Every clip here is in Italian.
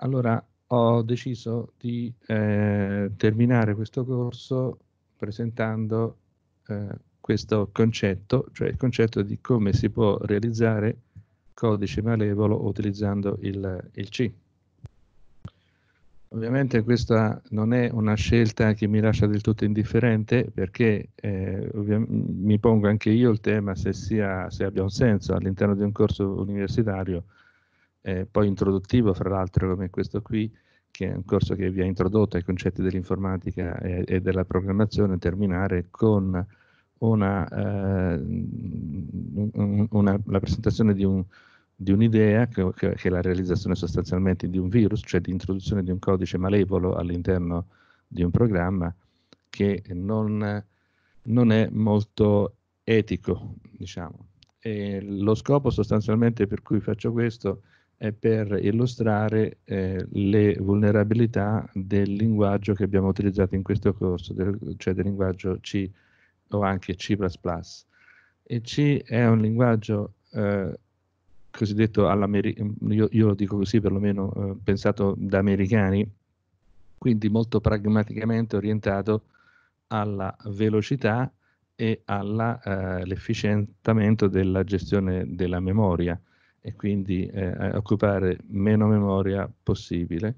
Allora ho deciso di eh, terminare questo corso presentando eh, questo concetto, cioè il concetto di come si può realizzare codice malevolo utilizzando il, il C. Ovviamente questa non è una scelta che mi lascia del tutto indifferente perché eh, mi pongo anche io il tema se, sia, se abbia un senso all'interno di un corso universitario eh, poi introduttivo, fra l'altro, come questo qui, che è un corso che vi ha introdotto ai concetti dell'informatica e, e della programmazione, terminare con una, eh, una, una, la presentazione di, un, di un'idea che, che, che, è la realizzazione sostanzialmente di un virus, cioè di introduzione di un codice malevolo all'interno di un programma che non, non è molto etico, diciamo. E lo scopo sostanzialmente per cui faccio questo è per illustrare eh, le vulnerabilità del linguaggio che abbiamo utilizzato in questo corso, del, cioè del linguaggio C o anche C++. E C è un linguaggio eh, cosiddetto io, io, lo dico così perlomeno eh, pensato da americani, quindi molto pragmaticamente orientato alla velocità e all'efficientamento eh, della gestione della memoria e quindi eh, occupare meno memoria possibile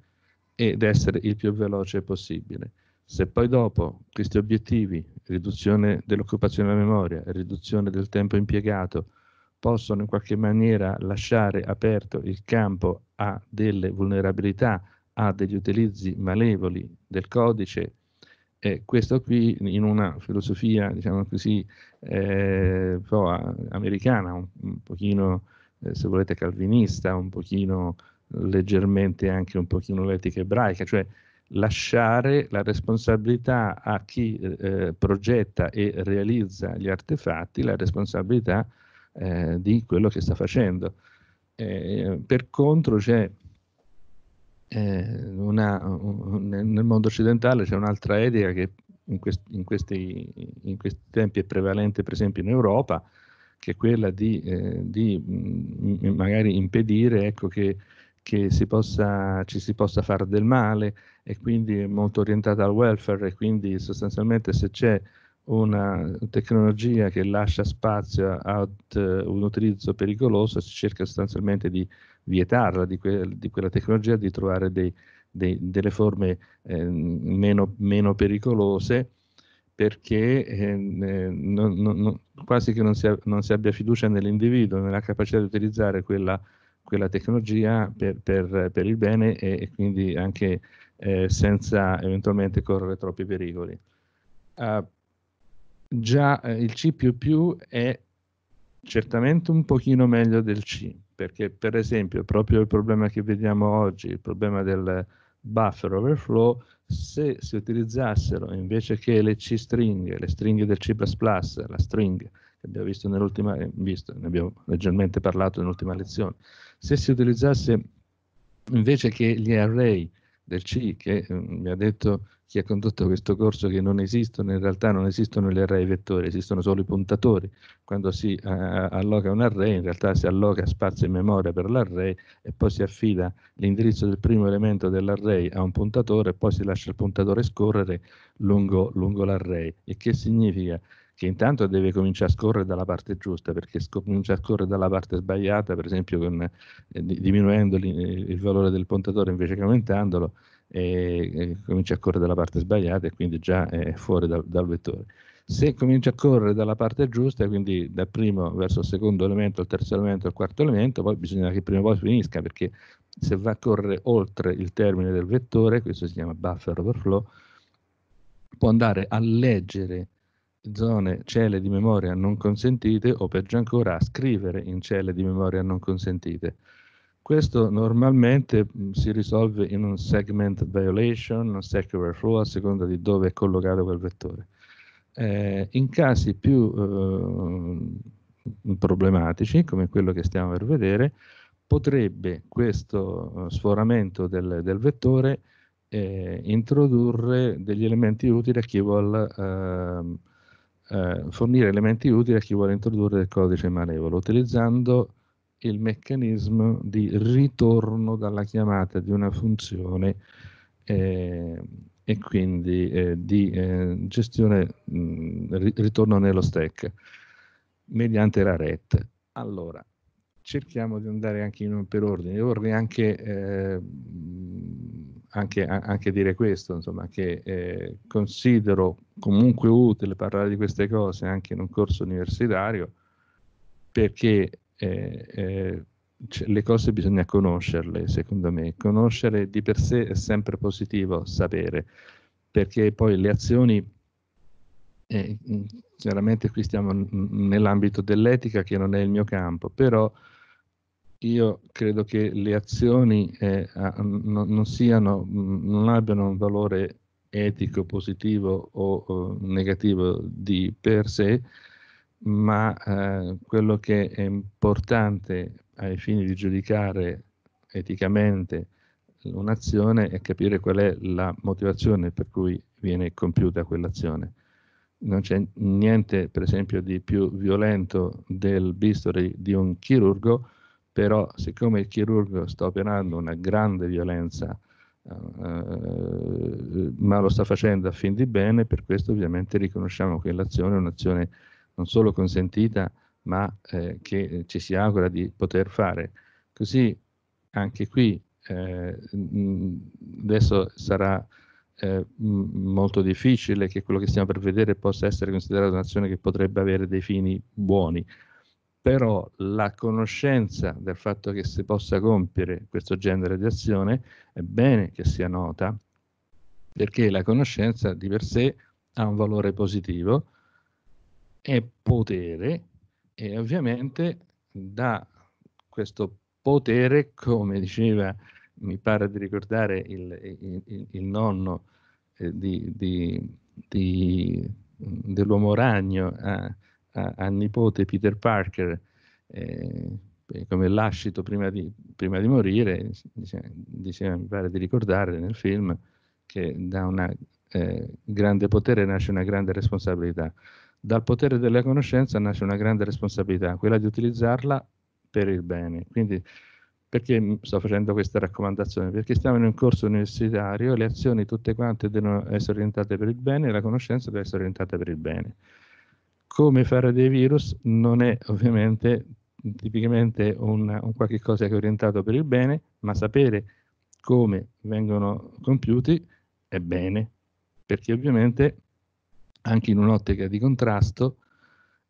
ed essere il più veloce possibile. Se poi dopo questi obiettivi, riduzione dell'occupazione della memoria, riduzione del tempo impiegato, possono in qualche maniera lasciare aperto il campo a delle vulnerabilità, a degli utilizzi malevoli del codice, eh, questo qui in una filosofia, diciamo così, eh, un po' americana, un, un pochino eh, se volete, calvinista, un pochino leggermente anche un pochino l'etica ebraica, cioè lasciare la responsabilità a chi eh, eh progetta e realizza gli artefatti, la responsabilità eh, di quello che sta facendo. Eh, per contro c'è eh, una, un, nel mondo occidentale c'è un'altra etica che in, quest, in, questi, in, questi, tempi è prevalente per esempio in Europa, che è quella di, eh, di mm, mm, magari impedire ecco, che, che si possa, ci si possa fare del male e quindi è molto orientata al welfare e quindi sostanzialmente se c'è una tecnologia che lascia spazio ad uh, un utilizzo pericoloso, si cerca sostanzialmente di vietarla, di, que di quella tecnologia, di trovare dei, dei, delle forme eh, meno, meno, pericolose perché ehm, eh, non, non, quasi che non si, non si, abbia fiducia nell'individuo, nella capacità di utilizzare quella, quella tecnologia per, per, per, il bene e, e quindi anche eh, senza eventualmente correre troppi pericoli. Uh, già eh, il C++ è certamente un pochino meglio del C, perché per esempio proprio il problema che vediamo oggi, il problema del buffer overflow, se si utilizzassero invece che le C stringhe, le stringhe del C++, la string che abbiamo visto nell'ultima, eh, visto, ne abbiamo leggermente parlato nell'ultima lezione, se si utilizzasse invece che gli array del C che eh, mi ha detto chi ha condotto questo corso che non esistono, in realtà non esistono gli array vettori, esistono solo i puntatori. Quando si eh, alloca un array, in realtà si alloca spazio in memoria per l'array e poi si affida l'indirizzo del primo elemento dell'array a un puntatore e poi si lascia il puntatore scorrere lungo, lungo l'array. Il che significa che intanto deve cominciare a scorrere dalla parte giusta, perché comincia a scorrere dalla parte sbagliata, per esempio con, eh, diminuendo il valore del puntatore invece che aumentandolo, e, comincia a correre dalla parte sbagliata e quindi già è fuori dal, dal vettore. Se comincia a correre dalla parte giusta, quindi dal primo verso il secondo elemento, il terzo elemento, il quarto elemento, poi bisogna che prima o poi finisca, perché se va a correre oltre il termine del vettore, questo si chiama buffer overflow, può andare a leggere zone celle di memoria non consentite o peggio ancora a scrivere in celle di memoria non consentite. Questo normalmente mm, si risolve in un segment violation, un stack overflow, a seconda di dove è collocato quel vettore. Eh, in casi più eh, problematici, come quello che stiamo per vedere, potrebbe questo eh, sforamento del, del vettore eh, introdurre degli elementi utili a chi vuole ehm, eh, fornire elementi utili a chi vuole introdurre del codice malevolo, utilizzando il meccanismo di ritorno dalla chiamata di una funzione eh, e quindi eh, di eh, gestione mh, mm, ritorno nello stack mediante la RET. Allora, cerchiamo di andare anche in, per ordine. Vorrei anche, eh, anche, anche dire questo, insomma, che eh, considero comunque utile parlare di queste cose anche in un corso universitario perché eh, le cose bisogna conoscerle, secondo me. Conoscere di per sé è sempre positivo sapere, perché poi le azioni, eh, mm, chiaramente qui stiamo nell'ambito dell'etica che non è il mio campo, però io credo che le azioni eh, non, non, siano, mm, non abbiano un valore etico positivo o, o negativo di per sé, ma eh, quello che è importante ai fini di giudicare eticamente un'azione è capire qual è la motivazione per cui viene compiuta quell'azione. Non c'è niente, per esempio, di più violento del bisturi di un chirurgo, però siccome il chirurgo sta operando una grande violenza, eh, eh ma lo sta facendo a fin di bene, per questo ovviamente riconosciamo che l'azione è un'azione non solo consentita, ma eh, che eh, ci si augura di poter fare. Così anche qui eh, adesso sarà eh, molto difficile che quello che stiamo per vedere possa essere considerato un'azione che potrebbe avere dei fini buoni, però la conoscenza del fatto che si possa compiere questo genere di azione è bene che sia nota, perché la conoscenza di per sé ha un valore positivo, è potere e ovviamente da questo potere, come diceva, mi pare di ricordare il, il, il nonno eh, di, di, di, dell'uomo ragno a, a, a, nipote Peter Parker, eh, come lascito prima di, prima di morire, diceva, diceva, mi pare di ricordare nel film, che da un eh, grande potere nasce una grande responsabilità dal potere della conoscenza nasce una grande responsabilità, quella di utilizzarla per il bene. Quindi, perché sto facendo questa raccomandazione? Perché stiamo in un corso universitario, le azioni tutte quante devono essere orientate per il bene e la conoscenza deve essere orientata per il bene. Come fare dei virus non è ovviamente tipicamente un, un qualche cosa che è orientato per il bene, ma sapere come vengono compiuti è bene, perché ovviamente anche in un'ottica di contrasto,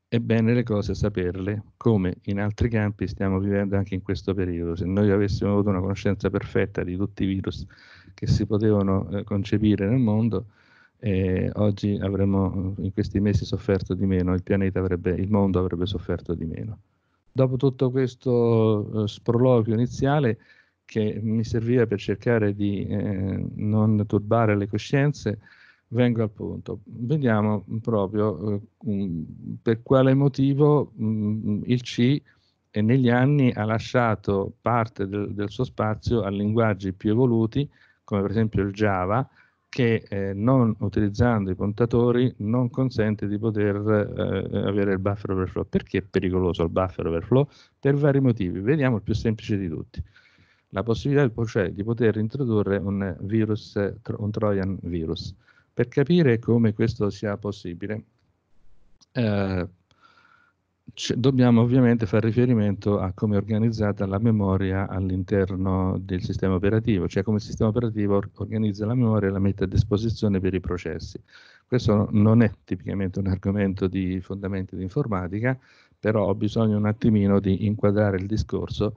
è bene le cose saperle, come in altri campi stiamo vivendo anche in questo periodo. Se noi avessimo avuto una conoscenza perfetta di tutti i virus che si potevano eh, concepire nel mondo, eh, oggi avremmo eh, in questi mesi sofferto di meno, il pianeta avrebbe, il mondo avrebbe sofferto di meno. Dopo tutto questo eh, sproloquio iniziale, che mi serviva per cercare di eh, non turbare le coscienze, vengo al punto. Vediamo mm, proprio eh, per quale motivo mh, mm, il C negli anni ha lasciato parte del, del, suo spazio a linguaggi più evoluti, come per esempio il Java, che eh, non utilizzando i puntatori non consente di poter eh, avere il buffer overflow. Perché è pericoloso il buffer overflow? Per vari motivi. Vediamo il più semplice di tutti la possibilità cioè, di poter introdurre un, virus, eh, un Trojan virus. Per capire come questo sia possibile, eh, dobbiamo ovviamente fare riferimento a come è organizzata la memoria all'interno del sistema operativo, cioè come il sistema operativo or organizza la memoria e la mette a disposizione per i processi. Questo non è tipicamente un argomento di fondamenti di informatica, però ho bisogno un attimino di inquadrare il discorso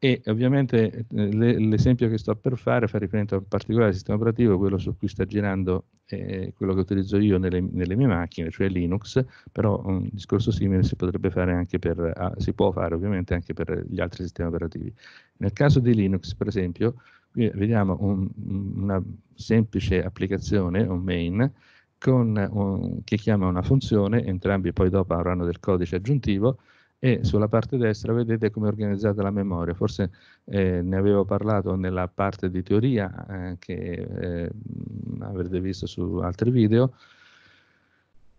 e ovviamente eh, le, l'esempio che sto per fare fa riferimento a un particolare sistema operativo, quello su cui sta girando eh, quello che utilizzo io nelle, nelle, mie macchine, cioè Linux, però un discorso simile si potrebbe fare anche per, ah, si può fare ovviamente anche per gli altri sistemi operativi. Nel caso di Linux, per esempio, qui vediamo un, una semplice applicazione, un main, con un, che chiama una funzione, entrambi poi dopo avranno del codice aggiuntivo, e sulla parte destra vedete come è organizzata la memoria, forse eh, ne avevo parlato nella parte di teoria eh, che eh, avrete visto su altri video,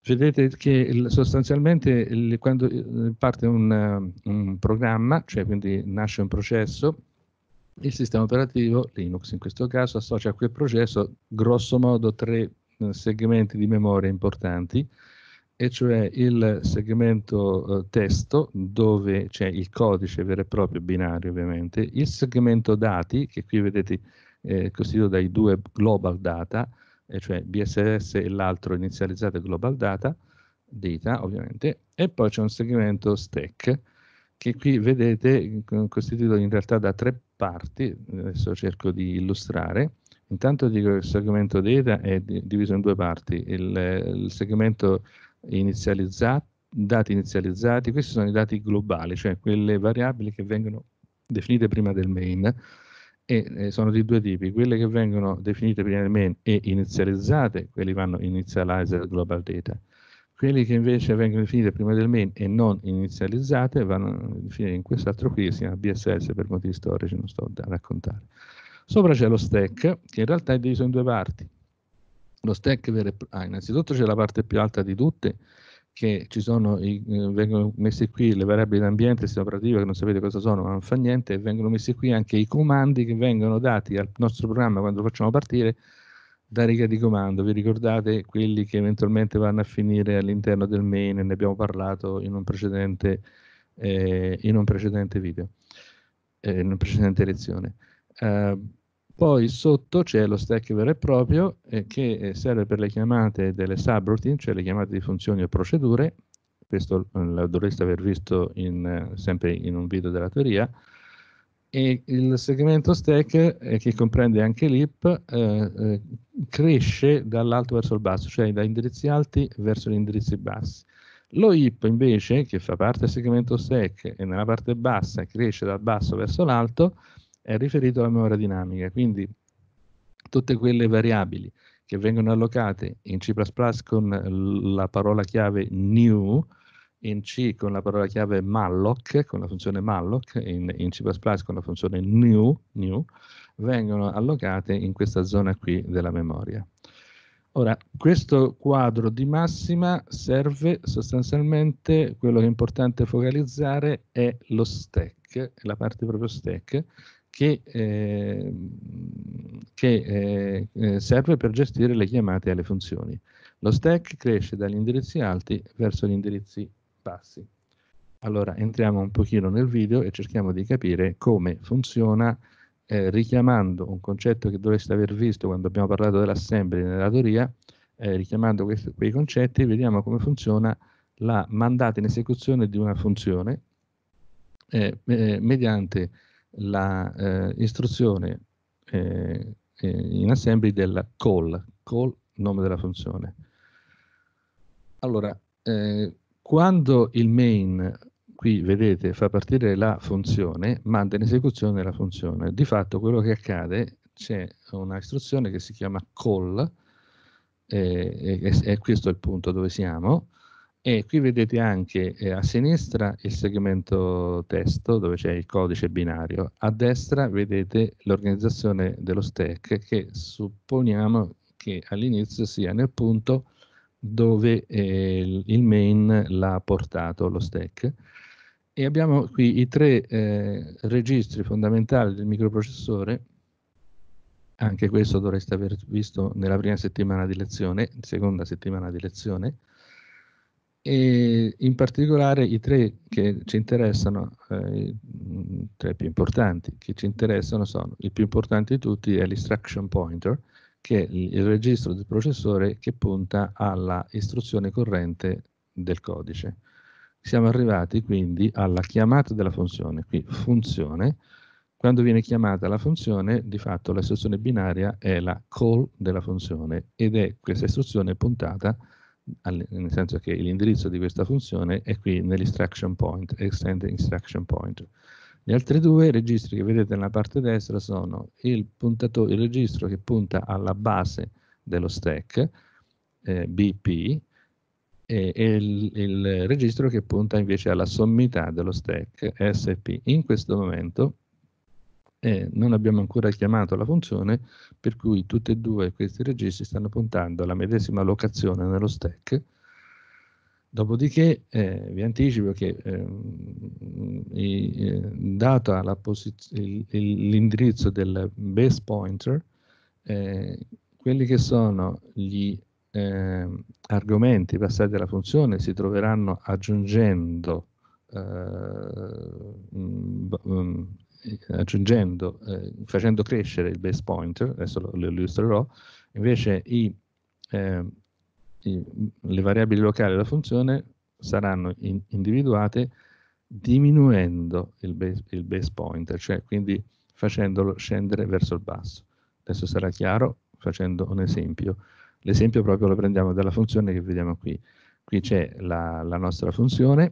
Vedete che sostanzialmente quando eh, parte un, un, programma, cioè quindi nasce un processo, il sistema operativo, Linux in questo caso, associa a quel processo grosso modo tre eh, segmenti di memoria importanti, e cioè il segmento eh, testo dove c'è il codice vero e proprio binario ovviamente, il segmento dati che qui vedete eh, costituito dai due global data, e cioè BSS e l'altro inizializzato global data, data ovviamente, e poi c'è un segmento stack che qui vedete eh, costituito in realtà da tre parti, adesso cerco di illustrare, intanto dico che il segmento data è diviso in due parti, il, il segmento inizializzati, dati inizializzati, questi sono i dati globali, cioè quelle variabili che vengono definite prima del main e sono di due tipi, quelle che vengono definite prima del main e inizializzate, quelli vanno initialized global data, quelli che invece vengono definite prima del main e non inizializzate vanno definite in quest'altro qui si chiama BSS per motivi storici, non sto a raccontare. Sopra c'è lo stack che in realtà è diviso in due parti, lo stack vero e ah, innanzitutto c'è la parte più alta di tutte che ci sono i, eh, vengono messe qui le variabili d'ambiente e sistema operativo che non sapete cosa sono ma non fa niente e vengono messi qui anche i comandi che vengono dati al nostro programma quando lo facciamo partire da riga di comando vi ricordate quelli che eventualmente vanno a finire all'interno del main ne abbiamo parlato in un precedente, eh, in un precedente video eh, in una precedente lezione uh, poi sotto c'è lo stack vero e proprio eh, che eh, serve per le chiamate delle subroutine, cioè le chiamate di funzioni o procedure, questo eh, lo dovreste aver visto in, eh, sempre in un video della teoria, e il segmento stack, eh, che comprende anche l'IP, eh, cresce dall'alto verso il basso, cioè da indirizzi alti verso gli indirizzi bassi. Lo IP invece, che fa parte del segmento stack e nella parte bassa cresce dal basso verso l'alto, è riferito alla memoria dinamica, quindi tutte quelle variabili che vengono allocate in C++ con la parola chiave new, in C con la parola chiave malloc, con la funzione malloc, in, in C++ con la funzione new, new, vengono allocate in questa zona qui della memoria. Ora, questo quadro di massima serve sostanzialmente, quello che è importante focalizzare è lo stack, la parte proprio stack, Ehm, che, eh, che eh, serve per gestire le chiamate alle funzioni. Lo stack cresce dagli indirizzi alti verso gli indirizzi bassi. Allora entriamo un pochino nel video e cerchiamo di capire come funziona eh, richiamando un concetto che dovreste aver visto quando abbiamo parlato dell'assembly nella teoria, eh, richiamando questi, quei concetti vediamo come funziona la mandata in esecuzione di una funzione eh, eh mediante l'istruzione eh, eh, eh, in assembly della call, call nome della funzione. Allora, eh, quando il main, qui vedete, fa partire la funzione, manda in esecuzione la funzione. Di fatto quello che accade, c'è una istruzione che si chiama call, eh, e, e, e questo è il punto dove siamo, e qui vedete anche eh, a sinistra il segmento testo dove c'è il codice binario, a destra vedete l'organizzazione dello stack che supponiamo che all'inizio sia nel punto dove eh, il main l'ha portato lo stack e abbiamo qui i tre eh, registri fondamentali del microprocessore anche questo dovreste aver visto nella prima settimana di lezione, seconda settimana di lezione e in particolare i tre che ci interessano, eh, i tre più importanti che ci interessano sono, il più importante di tutti è l'instruction pointer, che è il registro del processore che punta alla istruzione corrente del codice. Siamo arrivati quindi alla chiamata della funzione, qui funzione, quando viene chiamata la funzione, di fatto la istruzione binaria è la call della funzione ed è questa istruzione puntata nel senso che l'indirizzo di questa funzione è qui nell'instruction point, extend instruction point. Le altre due registri che vedete nella parte destra sono il, il registro che punta alla base dello stack, eh, BP, e, il, il registro che punta invece alla sommità dello stack, SP. In questo momento e non abbiamo ancora chiamato la funzione per cui tutti e due questi registri stanno puntando alla medesima locazione nello stack dopodiché eh, vi anticipo che eh, i, eh, data l'indirizzo del base pointer eh, quelli che sono gli ehm, argomenti passati alla funzione si troveranno aggiungendo Uh, eh, aggiungendo, eh, facendo crescere il base pointer, adesso lo, lo illustrerò, invece i, eh, i, le variabili locali della funzione saranno in, individuate diminuendo il base, il base, pointer, cioè quindi facendolo scendere verso il basso. Adesso sarà chiaro facendo un esempio. L'esempio proprio lo prendiamo dalla funzione che vediamo qui. Qui c'è la, la nostra funzione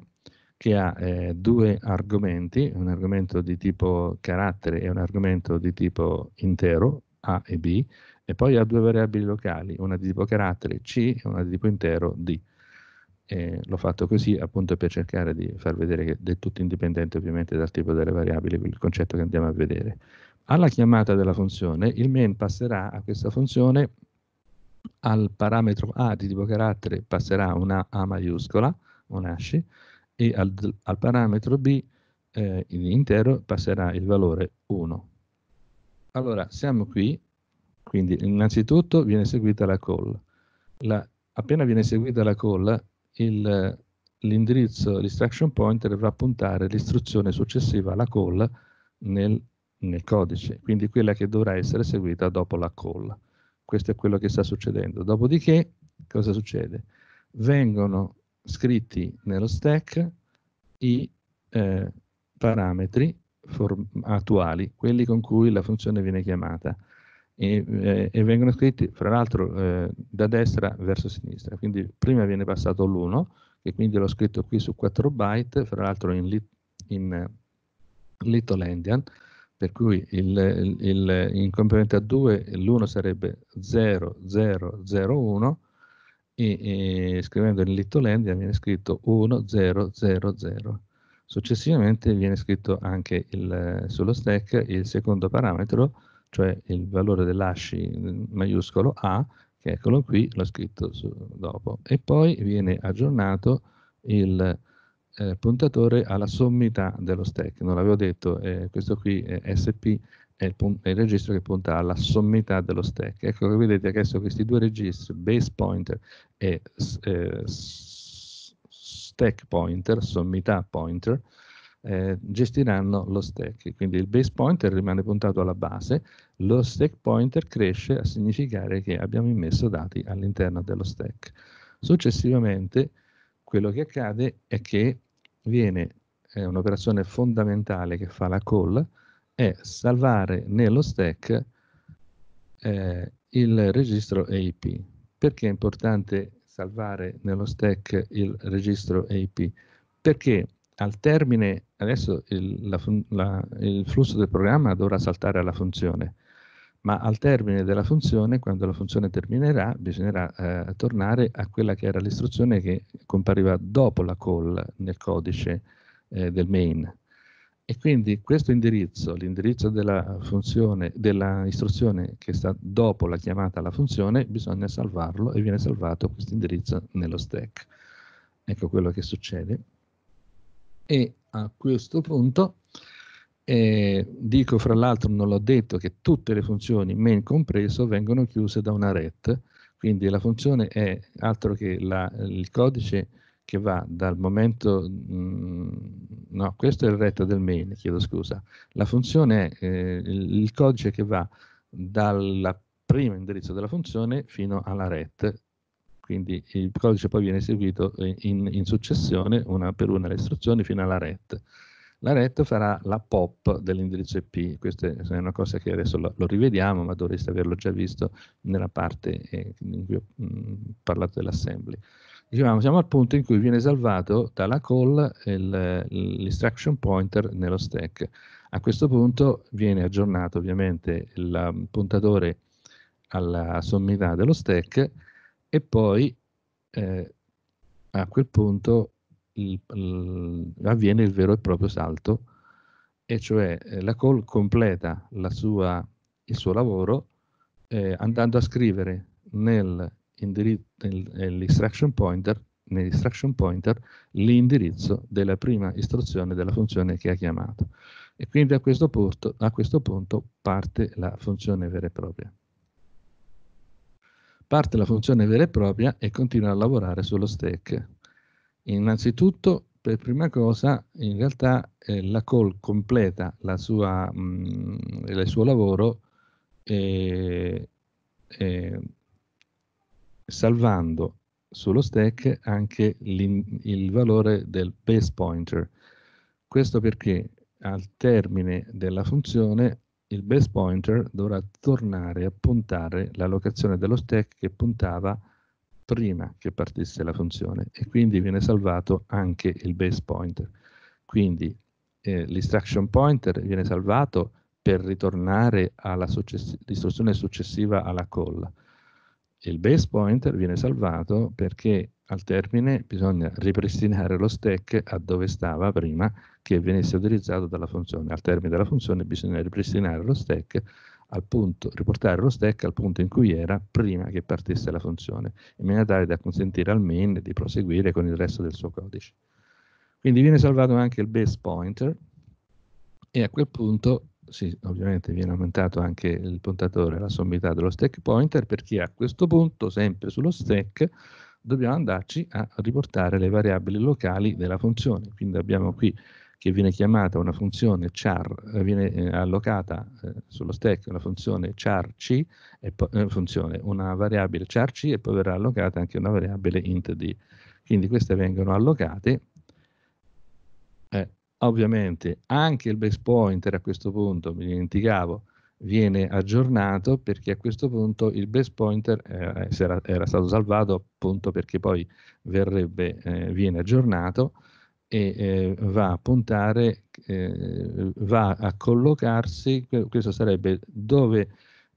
che ha eh, due argomenti, un argomento di tipo carattere e un argomento di tipo intero, A e B, e poi ha due variabili locali, una di tipo carattere C e una di tipo intero D. E l'ho fatto così appunto per cercare di far vedere che è tutto indipendente ovviamente dal tipo delle variabili, il concetto che andiamo a vedere. Alla chiamata della funzione, il main passerà a questa funzione al parametro A di tipo carattere passerà una A maiuscola, un asci, e al, al parametro B eh, in intero passerà il valore 1. Allora, siamo qui, quindi innanzitutto viene seguita la call. La, appena viene seguita la call, l'indirizzo, l'instruction pointer dovrà puntare l'istruzione successiva alla call nel, nel, codice, quindi quella che dovrà essere seguita dopo la call. Questo è quello che sta succedendo. Dopodiché, cosa succede? Vengono scritti nello stack i eh, parametri attuali, quelli con cui la funzione viene chiamata. E, eh, e vengono scritti, fra l'altro, eh, da destra verso sinistra. Quindi prima viene passato l'1, e quindi l'ho scritto qui su 4 byte, fra l'altro in, lit in eh, Little Endian, per cui il, il, il, in complemento a 2 l'1 sarebbe 0001 e, e scrivendo in Littolandia viene scritto 1000. Successivamente viene scritto anche il, sullo stack il secondo parametro, cioè il valore dell'asci maiuscolo A, che eccolo qui, l'ho scritto su, dopo. E poi viene aggiornato il eh, puntatore alla sommità dello stack. Non l'avevo detto, eh, questo qui è SP è il, è il, registro che punta alla sommità dello stack. Ecco che vedete adesso questi due registri, base pointer e eh, stack pointer, sommità pointer, eh, gestiranno lo stack. Quindi il base pointer rimane puntato alla base, lo stack pointer cresce a significare che abbiamo immesso dati all'interno dello stack. Successivamente quello che accade è che viene eh, un'operazione fondamentale che fa la call, è salvare nello stack eh, il registro AIP. Perché è importante salvare nello stack il registro AIP? Perché al termine, adesso il, la, la, il, flusso del programma dovrà saltare alla funzione, ma al termine della funzione, quando la funzione terminerà, bisognerà eh, tornare a quella che era l'istruzione che compariva dopo la call nel codice eh, del main. E quindi questo indirizzo, l'indirizzo della funzione, dell'istruzione che sta dopo la chiamata alla funzione, bisogna salvarlo e viene salvato questo indirizzo nello stack. Ecco quello che succede. E a questo punto eh, dico fra l'altro, non l'ho detto, che tutte le funzioni, main compreso, vengono chiuse da una RET, quindi la funzione è altro che la, il codice che va dal momento, mh, mm, no, questo è il retto del main, chiedo scusa, la funzione è eh, il codice che va dal primo indirizzo della funzione fino alla RET, quindi il codice poi viene eseguito eh, in, in successione, una per una le istruzioni, fino alla RET. La RET farà la pop dell'indirizzo IP, questa è una cosa che adesso lo, lo, rivediamo, ma dovreste averlo già visto nella parte eh, in cui ho mm, parlato dell'assembly dicevamo, siamo al punto in cui viene salvato dalla call il, l'instruction pointer nello stack. A questo punto viene aggiornato ovviamente il um, puntatore alla sommità dello stack e poi eh, a quel punto il, il, avviene il vero e proprio salto, e cioè eh, la call completa la sua, il suo lavoro eh, andando a scrivere nel nell'instruction pointer, nell pointer l'indirizzo della prima istruzione della funzione che ha chiamato. E quindi a questo punto, a questo punto parte la funzione vera e propria parte la funzione vera e propria e continua a lavorare sullo stack. Innanzitutto, per prima cosa, in realtà eh, la call completa sua, mh, mm, il suo lavoro eh, eh, salvando sullo stack anche il valore del base pointer. Questo perché al termine della funzione il base pointer dovrà tornare a puntare la locazione dello stack che puntava prima che partisse la funzione e quindi viene salvato anche il base pointer. Quindi eh, l'instruction pointer viene salvato per ritornare all'istruzione successiva alla call il base pointer viene salvato perché al termine bisogna ripristinare lo stack a dove stava prima che venisse utilizzato dalla funzione. Al termine della funzione bisogna ripristinare lo stack al punto, riportare lo stack al punto in cui era prima che partisse la funzione, in maniera tale da consentire al main di proseguire con il resto del suo codice. Quindi viene salvato anche il base pointer e a quel punto sì, ovviamente viene aumentato anche il puntatore, la sommità dello stack pointer, perché a questo punto, sempre sullo stack, dobbiamo andarci a riportare le variabili locali della funzione. Quindi abbiamo qui che viene chiamata una funzione char, eh, viene eh, allocata eh, sullo stack una funzione charc, e po- funzione, una variabile charc e poi verrà allocata anche una variabile int d. Quindi queste vengono allocate Ovviamente anche il base pointer a questo punto, mi dimenticavo, viene aggiornato perché a questo punto il base pointer eh, era, era, stato salvato appunto perché poi verrebbe, eh, viene aggiornato e eh, va a puntare, eh, va a collocarsi, questo sarebbe dove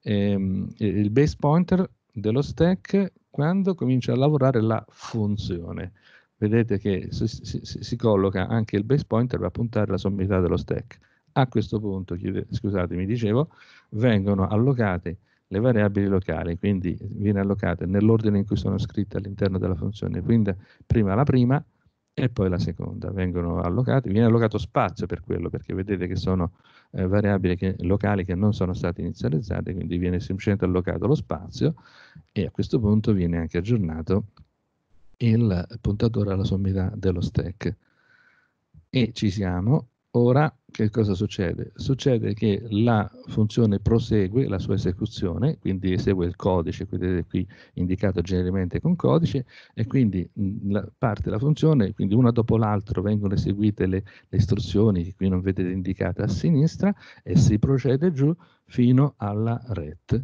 ehm, il base pointer dello stack quando comincia a lavorare la funzione vedete che si, si, si, colloca anche il base pointer per puntare alla sommità dello stack. A questo punto, chiude, scusatemi, dicevo, vengono allocate le variabili locali, quindi viene allocate nell'ordine in cui sono scritte all'interno della funzione, quindi prima la prima e poi la seconda, vengono allocate, viene allocato spazio per quello, perché vedete che sono eh, variabili che, locali che non sono state inizializzate, quindi viene semplicemente allocato lo spazio e a questo punto viene anche aggiornato il puntatore alla sommità dello stack. E ci siamo. Ora che cosa succede? Succede che la funzione prosegue la sua esecuzione, quindi esegue il codice, vedete qui indicato genericamente con codice, e quindi parte la funzione, quindi una dopo l'altra vengono eseguite le, le istruzioni, che qui non vedete indicate a sinistra, e si procede giù fino alla RET,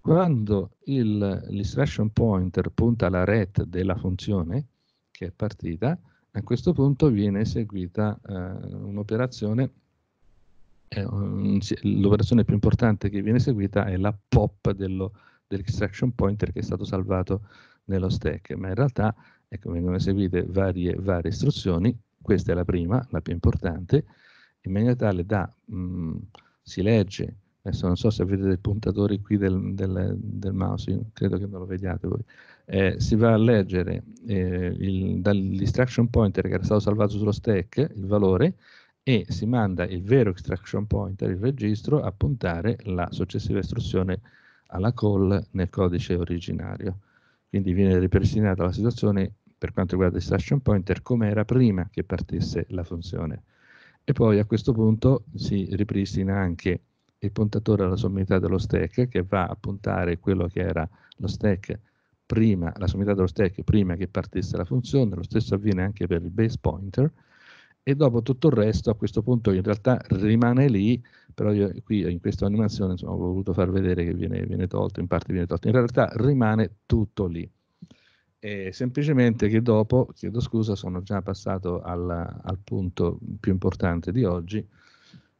quando il, l'instruction pointer punta alla ret della funzione che è partita, a questo punto viene eseguita eh, un'operazione, eh, un, l'operazione più importante che viene eseguita è la pop dello, dell'extraction pointer che è stato salvato nello stack, ma in realtà ecco, vengono eseguite varie, varie, istruzioni, questa è la prima, la più importante, in maniera tale da mh, mm, si legge adesso non so se avete dei puntatori qui del, del, del mouse, credo che non lo vediate voi, eh, si va a leggere eh, il, dall'instruction pointer che era stato salvato sullo stack il valore e si manda il vero extraction pointer, il registro, a puntare la successiva istruzione alla call nel codice originario. Quindi viene ripristinata la situazione per quanto riguarda l'extraction pointer come era prima che partisse la funzione. E poi a questo punto si ripristina anche il puntatore alla sommità dello stack che va a puntare quello che era lo stack prima, la sommità dello stack prima che partisse la funzione, lo stesso avviene anche per il base pointer e dopo tutto il resto a questo punto in realtà rimane lì, però io qui in questa animazione insomma, ho voluto far vedere che viene, viene tolto, in parte viene tolto, in realtà rimane tutto lì. E semplicemente che dopo, chiedo scusa, sono già passato alla, al punto più importante di oggi,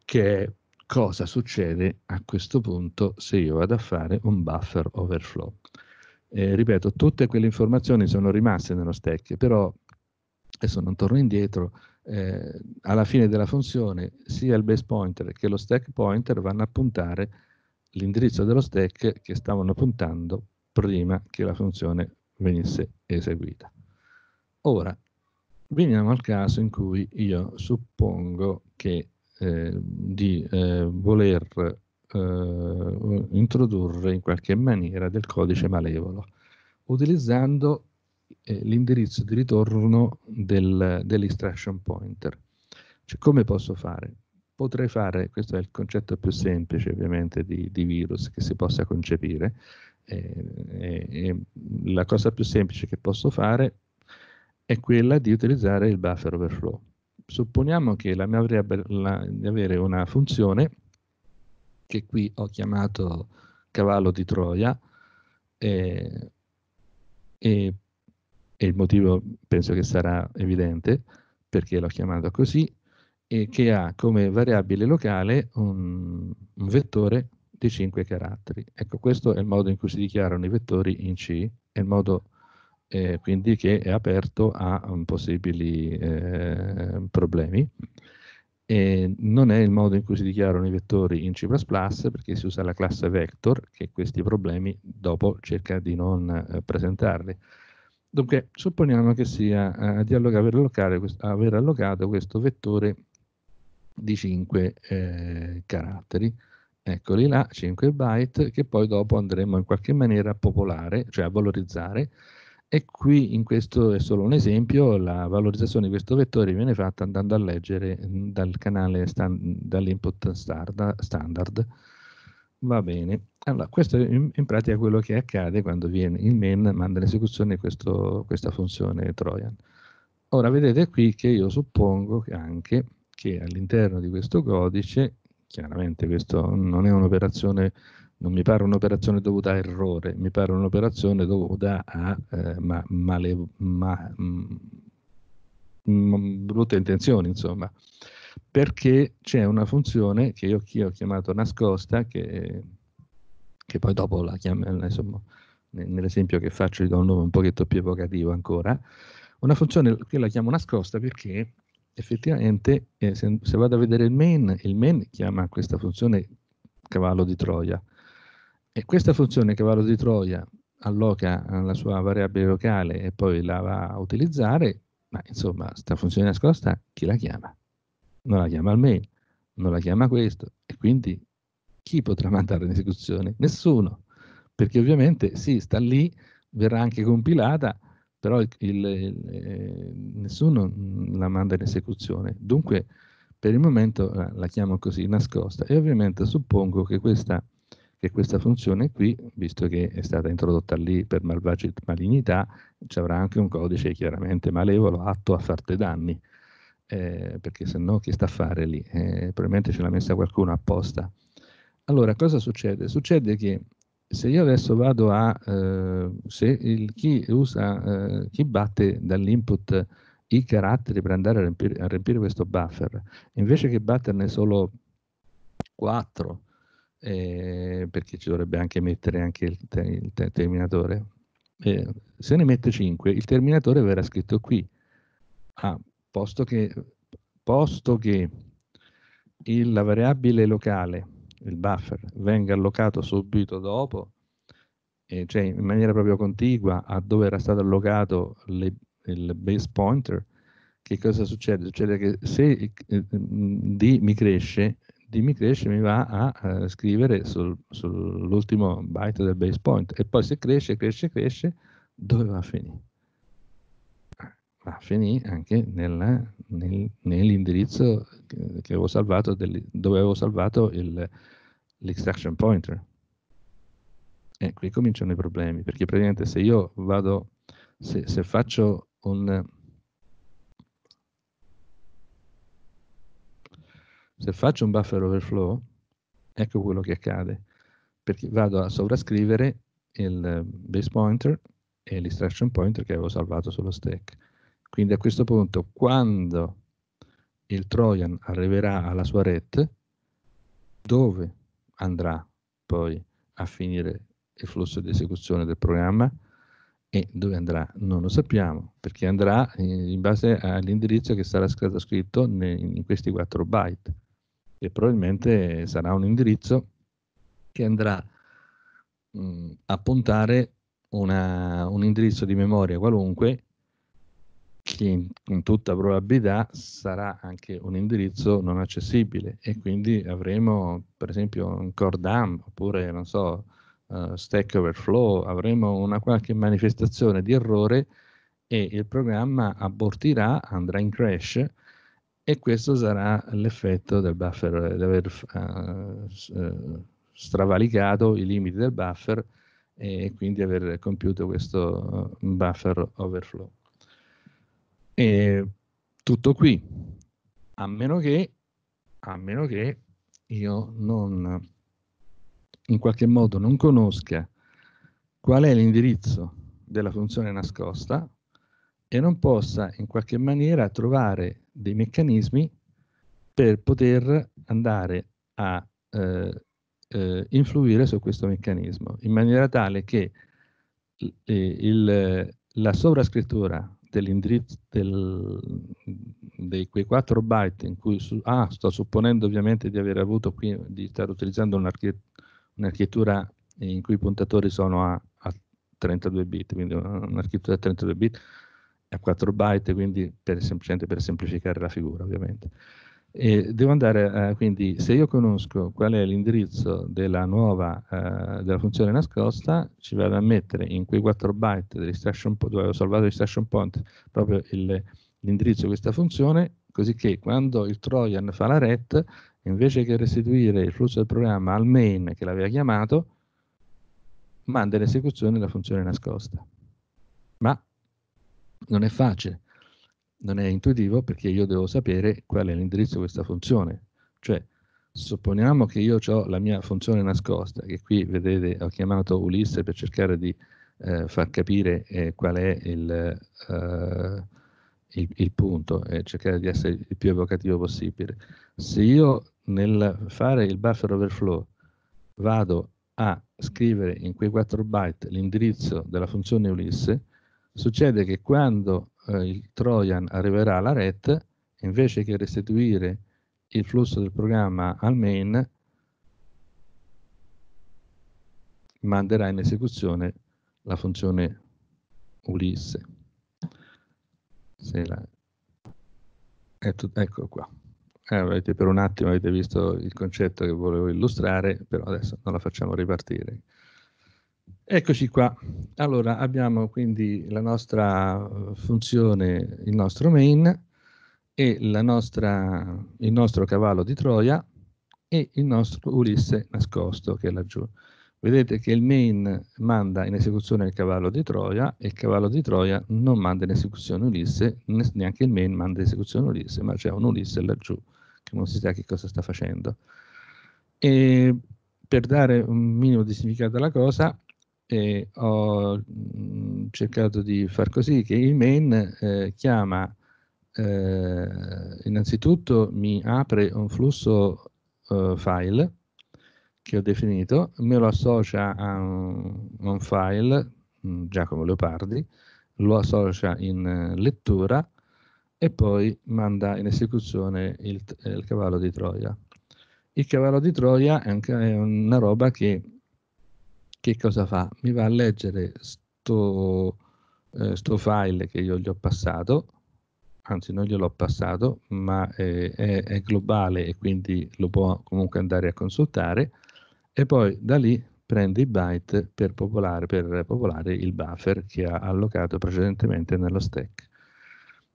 che è cosa succede a questo punto se io vado a fare un buffer overflow. Eh, ripeto, tutte quelle informazioni sono rimaste nello stack, però adesso non torno indietro, eh, alla fine della funzione sia il base pointer che lo stack pointer vanno a puntare l'indirizzo dello stack che stavano puntando prima che la funzione venisse eseguita. Ora, veniamo al caso in cui io suppongo che Ehm, di eh, voler ehm, introdurre in qualche maniera del codice malevolo, utilizzando eh, l'indirizzo di ritorno del, dell'instruction pointer. Cioè, come posso fare? Potrei fare, questo è il concetto più semplice ovviamente di, di virus che si possa concepire, eh, e, e, la cosa più semplice che posso fare è quella di utilizzare il buffer overflow supponiamo che la mia avrebbe la, di avere una funzione che qui ho chiamato cavallo di Troia e, e, e il motivo penso che sarà evidente perché l'ho chiamato così e che ha come variabile locale un, un vettore di 5 caratteri. Ecco, questo è il modo in cui si dichiarano i vettori in C, è il modo eh, quindi che è aperto a um, possibili eh, problemi. E non è il modo in cui si dichiarano i vettori in C++ perché si usa la classe vector che questi problemi dopo cerca di non eh, presentarli. Dunque, supponiamo che sia eh, di aver, aver allocato questo vettore di 5 eh, caratteri, eccoli là, 5 byte, che poi dopo andremo in qualche maniera a popolare, cioè a valorizzare, e qui, in questo è solo un esempio, la valorizzazione di questo vettore viene fatta andando a leggere mm, dal canale dall'input standard. Va bene. Allora, questo in, in, pratica quello che accade quando viene, il main manda in esecuzione questo, questa funzione Trojan. Ora, vedete qui che io suppongo anche che all'interno di questo codice, chiaramente questo non è un'operazione non mi pare un'operazione dovuta a errore, mi pare un'operazione dovuta a eh, ma, male, ma, mh, mm, mm, brutte intenzioni, insomma, perché c'è una funzione che io, che ho chiamato nascosta, che, che poi dopo la chiamo, eh, insomma, nell'esempio che faccio gli do un nome un pochetto più evocativo ancora, una funzione che la chiamo nascosta perché effettivamente eh, se, se, vado a vedere il main, il main chiama questa funzione cavallo di Troia, e questa funzione cavallo di Troia alloca la sua variabile locale e poi la va a utilizzare, ma insomma, sta funzione nascosta chi la chiama? Non la chiama il mail, non la chiama questo, e quindi chi potrà mandarla in esecuzione? Nessuno, perché ovviamente sì, sta lì, verrà anche compilata, però il, il, eh, nessuno mm, la manda in esecuzione. Dunque, per il momento eh, la chiamo così, nascosta, e ovviamente suppongo che questa che questa funzione qui, visto che è stata introdotta lì per malvagia e malignità, ci avrà anche un codice chiaramente malevolo atto a farti danni, eh, perché se no chi sta a fare lì? Eh, probabilmente ce l'ha messa qualcuno apposta. Allora, cosa succede? Succede che se io adesso vado a, eh, se il, chi, usa, eh, chi batte dall'input i caratteri per andare a riempire, a riempire questo buffer, invece che batterne solo 4, eh, perché ci dovrebbe anche mettere anche il, te, il te, terminatore. Eh, se ne mette 5, il terminatore verrà scritto qui. Ah, posto che, posto che il, la variabile locale, il buffer, venga allocato subito dopo, eh, cioè in maniera proprio contigua a dove era stato allocato le, il base pointer, che cosa succede? Succede che se eh, D mi cresce, Dimmi cresce mi va a eh, scrivere sul, sull'ultimo byte del base point e poi se cresce, cresce, cresce, dove va a finire? Eh, va a finire anche nel, nel, nell'indirizzo che, che, avevo salvato, del, dove avevo salvato l'extraction pointer. E qui cominciano i problemi, perché praticamente se io vado, se, se faccio un Se faccio un buffer overflow, ecco quello che accade, perché vado a sovrascrivere il ehm, base pointer e l'instruction pointer che avevo salvato sullo stack. Quindi a questo punto, quando il Trojan arriverà alla sua rete, dove andrà poi a finire il flusso di esecuzione del programma e dove andrà non lo sappiamo perché andrà in base all'indirizzo che sarà scritto in questi 4 byte che probabilmente sarà un indirizzo che andrà mh, mm, a puntare una, un indirizzo di memoria qualunque che in, in, tutta probabilità sarà anche un indirizzo non accessibile e quindi avremo per esempio un core dump oppure non so uh, stack overflow avremo una qualche manifestazione di errore e il programma abortirà andrà in crash e questo sarà l'effetto del buffer, di aver uh, stravalicato i limiti del buffer e quindi aver compiuto questo eh, buffer overflow. E tutto qui, a meno che, a meno che io non, in qualche modo non conosca qual è l'indirizzo della funzione nascosta e non possa in qualche maniera trovare dei meccanismi per poter andare a eh, eh, influire su questo meccanismo, in maniera tale che il, eh, il, la sovrascrittura dell'indirizzo del, dei quei 4 byte in cui su, ah, sto supponendo ovviamente di aver avuto qui di stare utilizzando un'architettura in cui i puntatori sono a, a 32 bit, quindi un'architettura a 32 bit a 4 byte, quindi per, semplicemente per semplificare la figura ovviamente. E devo andare, a, eh, quindi se io conosco qual è l'indirizzo della nuova, eh, della funzione nascosta, ci vado a mettere in quei 4 byte dell'instruction point, dove ho salvato l'instruction point, proprio l'indirizzo di questa funzione, così che quando il Trojan fa la RET, invece che restituire il flusso del programma al main che l'aveva chiamato, manda in esecuzione la funzione nascosta. Ma non è facile, non è intuitivo perché io devo sapere qual è l'indirizzo di questa funzione. Cioè, supponiamo che io ho la mia funzione nascosta, che qui vedete ho chiamato Ulisse per cercare di eh, far capire eh, qual è il, eh, il, il punto e cercare di essere il più evocativo possibile. Se io nel fare il buffer overflow vado a scrivere in quei 4 byte l'indirizzo della funzione Ulisse, Succede che quando eh, il Trojan arriverà alla RET, invece che restituire il flusso del programma al main, manderà in esecuzione la funzione Ulisse. La... Ecco qua. Eh, avete, per un attimo avete visto il concetto che volevo illustrare, però adesso non la facciamo ripartire. Eccoci qua. Allora, abbiamo quindi la nostra eh, funzione, il nostro main e nostra, il nostro cavallo di Troia e il nostro Ulisse nascosto che è laggiù. Vedete che il main manda in esecuzione il cavallo di Troia e il cavallo di Troia non manda in esecuzione Ulisse, neanche il main manda in esecuzione Ulisse, ma c'è un Ulisse laggiù che non si sa che cosa sta facendo. E per dare un minimo di significato alla cosa, e ho mm, cercato di far così che il main eh, chiama eh, innanzitutto mi apre un flusso eh, file che ho definito, me lo associa a un, un file, mm, Giacomo Leopardi, lo associa in eh, lettura e poi manda in esecuzione il, eh, il cavallo di Troia. Il cavallo di Troia è, un, è una roba che che cosa fa? Mi va a leggere sto, eh, sto file che io gli ho passato, anzi non gliel'ho passato, ma eh, è, è, globale e quindi lo può comunque andare a consultare e poi da lì prende i byte per popolare, per popolare il buffer che ha allocato precedentemente nello stack.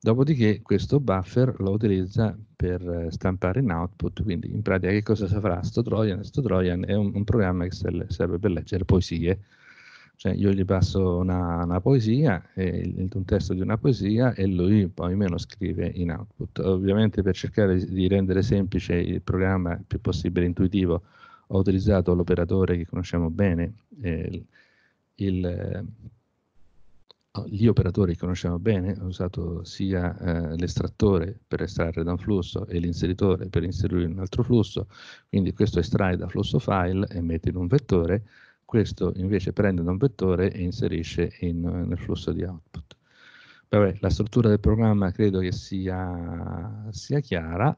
Dopodiché questo buffer lo utilizza per eh, stampare in output, quindi in pratica che cosa saprà? Sto Trojan, sto Trojan è un, un programma che serve per leggere poesie, cioè io gli passo una, una poesia, il, un testo di una poesia e lui poi me lo scrive in output. Ovviamente per cercare di rendere semplice il programma il più possibile intuitivo ho utilizzato l'operatore che conosciamo bene, eh, il, il Ah, gli operatori conosciamo bene, ho usato sia eh, l'estrattore per estrarre da un flusso e l'inseritore per inserire in un altro flusso, quindi questo estrae da flusso file e mette in un vettore, questo invece prende da un vettore e inserisce in, eh, nel flusso di output. Vabbè, la struttura del programma credo che sia, sia chiara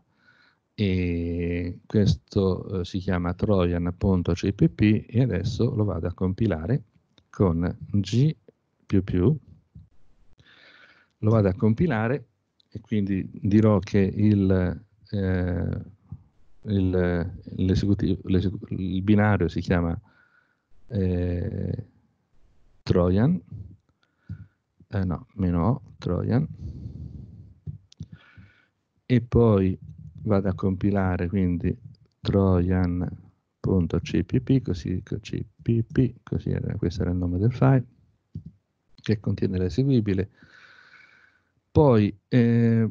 e questo eh, si chiama trojan.cpp e adesso lo vado a compilare con g più più lo vado a compilare e quindi dirò che il, eh, il, il binario si chiama eh, Trojan, eh, no, meno O, Trojan, e poi vado a compilare quindi trojan.cpp, così, cpp, così era, questo era il nome del file, che contiene l'eseguibile, poi eh,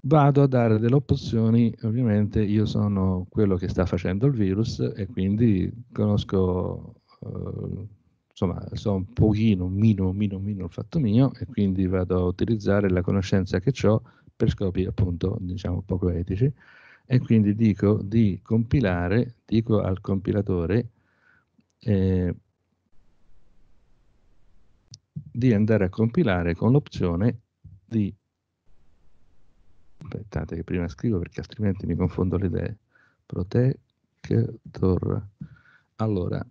vado a dare delle opzioni, ovviamente io sono quello che sta facendo il virus e quindi conosco, eh, insomma, so un pochino, meno, minimo, un il fatto mio e quindi vado a utilizzare la conoscenza che ho per scopi appunto, diciamo, poco etici e quindi dico di compilare, dico al compilatore eh, di andare a compilare con l'opzione di... Aspettate che prima scrivo perché altrimenti mi confondo le idee. Protector. Allora,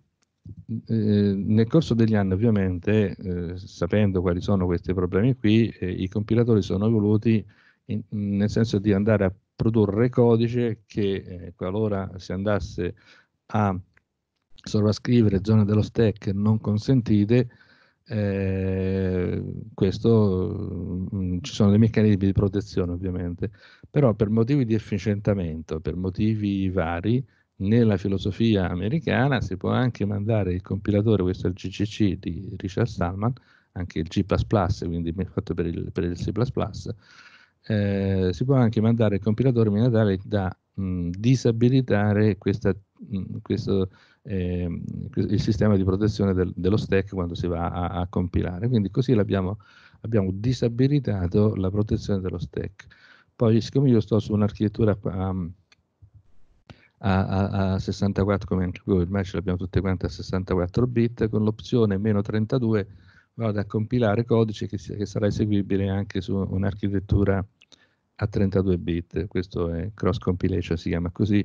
eh, nel corso degli anni ovviamente, eh, sapendo quali sono questi problemi qui, eh, i compilatori sono evoluti in, nel senso di andare a produrre codice che eh, qualora si andasse a sovrascrivere zone dello stack non consentite, eh, questo mh, mm, ci sono dei meccanismi di protezione ovviamente, però per motivi di efficientamento, per motivi vari, nella filosofia americana si può anche mandare il compilatore, questo è il GCC di Richard Stallman, anche il G++, quindi fatto per il, per il C++, eh, si può anche mandare il compilatore in maniera tale da mh, mm, disabilitare questa, mh, mm, questo eh, il sistema di protezione del, dello stack quando si va a, a compilare. Quindi così abbiamo disabilitato la protezione dello stack. Poi siccome io sto su un'architettura um, a, a, 64 come anche voi, ormai ce l'abbiamo tutte quante a 64 bit, con l'opzione meno 32 vado a compilare codice che, che sarà eseguibile anche su un'architettura a 32 bit, questo è cross compilation, si chiama così,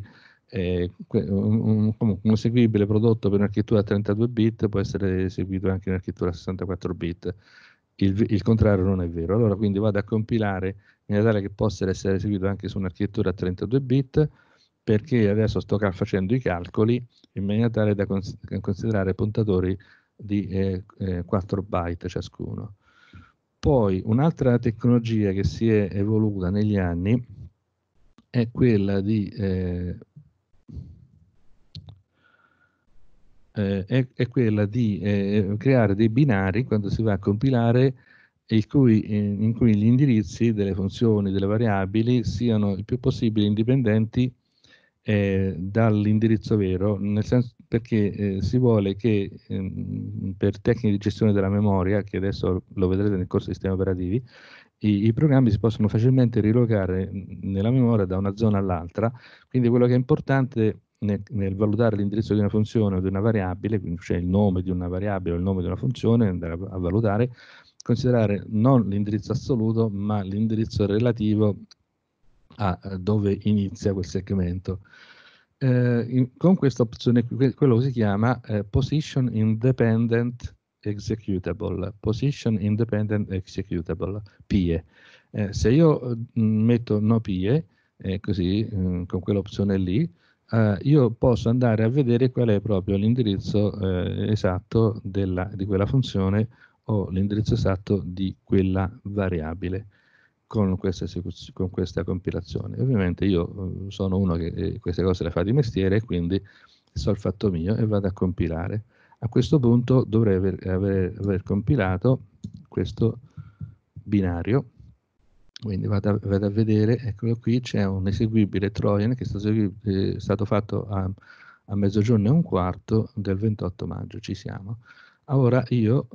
eh, un, eseguibile prodotto per un'architettura a 32 bit può essere eseguito anche in architettura a 64 bit. Il, il, contrario non è vero. Allora, quindi vado a compilare in modo tale che possa essere eseguito anche su un'architettura a 32 bit, perché adesso sto facendo i calcoli in maniera tale da cons considerare puntatori di eh, eh, 4 byte ciascuno. Poi un'altra tecnologia che si è evoluta negli anni è quella di eh, eh, è, è, quella di eh, creare dei binari quando si va a compilare cui, in, eh, in cui gli indirizzi delle funzioni, delle variabili siano il più possibile indipendenti eh, dall'indirizzo vero, nel senso perché eh, si vuole che ehm, per tecniche di gestione della memoria, che adesso lo vedrete nel corso di sistemi operativi, i, i, programmi si possono facilmente rilocare mhmm, nella memoria da una zona all'altra, quindi quello che è importante nel, nel, valutare l'indirizzo di una funzione o di una variabile, quindi c'è il nome di una variabile o il nome di una funzione, andare a, a valutare, considerare non l'indirizzo assoluto, ma l'indirizzo relativo a, a eh, dove inizia quel segmento. Eh, in, con questa opzione, que, quello si chiama eh, Position Independent Executable, Position Independent Executable, PIE. Eh, se io mh, eh, metto no PIE, eh, così, mh, mm, con quell'opzione lì, eh, io posso andare a vedere qual è proprio l'indirizzo eh, esatto della, di quella funzione o l'indirizzo esatto di quella variabile con questa, con questa compilazione. Ovviamente io eh, sono uno che eh, queste cose le fa di mestiere, quindi so il fatto mio e vado a compilare. A questo punto dovrei aver, aver, aver compilato questo binario quindi vado a, vado a, vedere, eccolo qui, c'è un eseguibile Trojan che è stato, è eh, stato fatto a, a, mezzogiorno e un quarto del 28 maggio, ci siamo. Ora io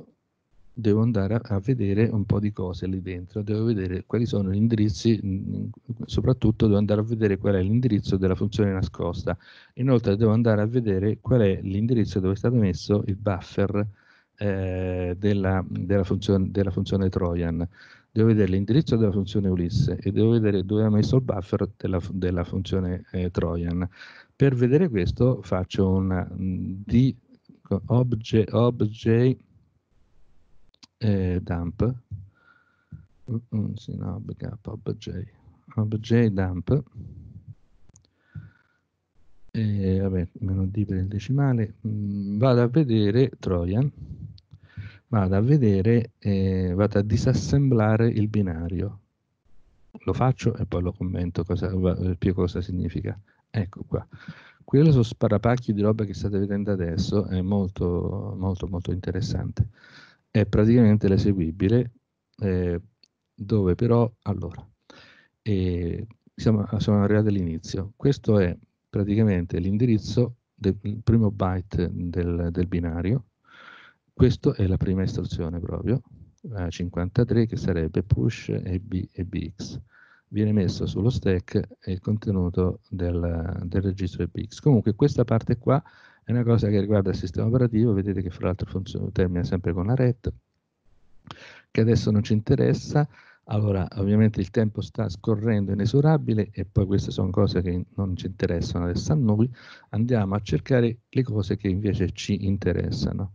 devo andare a, a vedere un po' di cose lì dentro, devo vedere quali sono gli indirizzi, mm, soprattutto devo andare a vedere qual è l'indirizzo della funzione nascosta, inoltre devo andare a vedere qual è l'indirizzo dove è stato messo il buffer eh, della, della, funzione, della funzione Trojan devo vedere l'indirizzo della funzione Ulisse e devo vedere dove ha messo il buffer della, della funzione eh, Trojan. Per vedere questo faccio un mm, di obj, obj eh, dump, mm, mm sì, no, obj, obj dump, e, eh, vabbè, meno d per il decimale, mm, vado a vedere Trojan, vado a vedere, eh, vado a disassemblare il binario. Lo faccio e poi lo commento cosa, eh, più cosa significa. Ecco qua. Quello sono sparapacchi di roba che state vedendo adesso, è molto molto molto interessante. È praticamente l'eseguibile, eh, dove però, allora, eh, siamo, siamo arrivati all'inizio. Questo è praticamente l'indirizzo del primo byte del, del binario, questa è la prima istruzione proprio, la eh, 53, che sarebbe push EB e BX. Viene messo sullo stack il contenuto del, del registro EBX. Comunque questa parte qua è una cosa che riguarda il sistema operativo, vedete che fra l'altro termina sempre con la RET, che adesso non ci interessa, allora, ovviamente il tempo sta scorrendo inesorabile e poi queste sono cose che non ci interessano adesso a noi, andiamo a cercare le cose che invece ci interessano.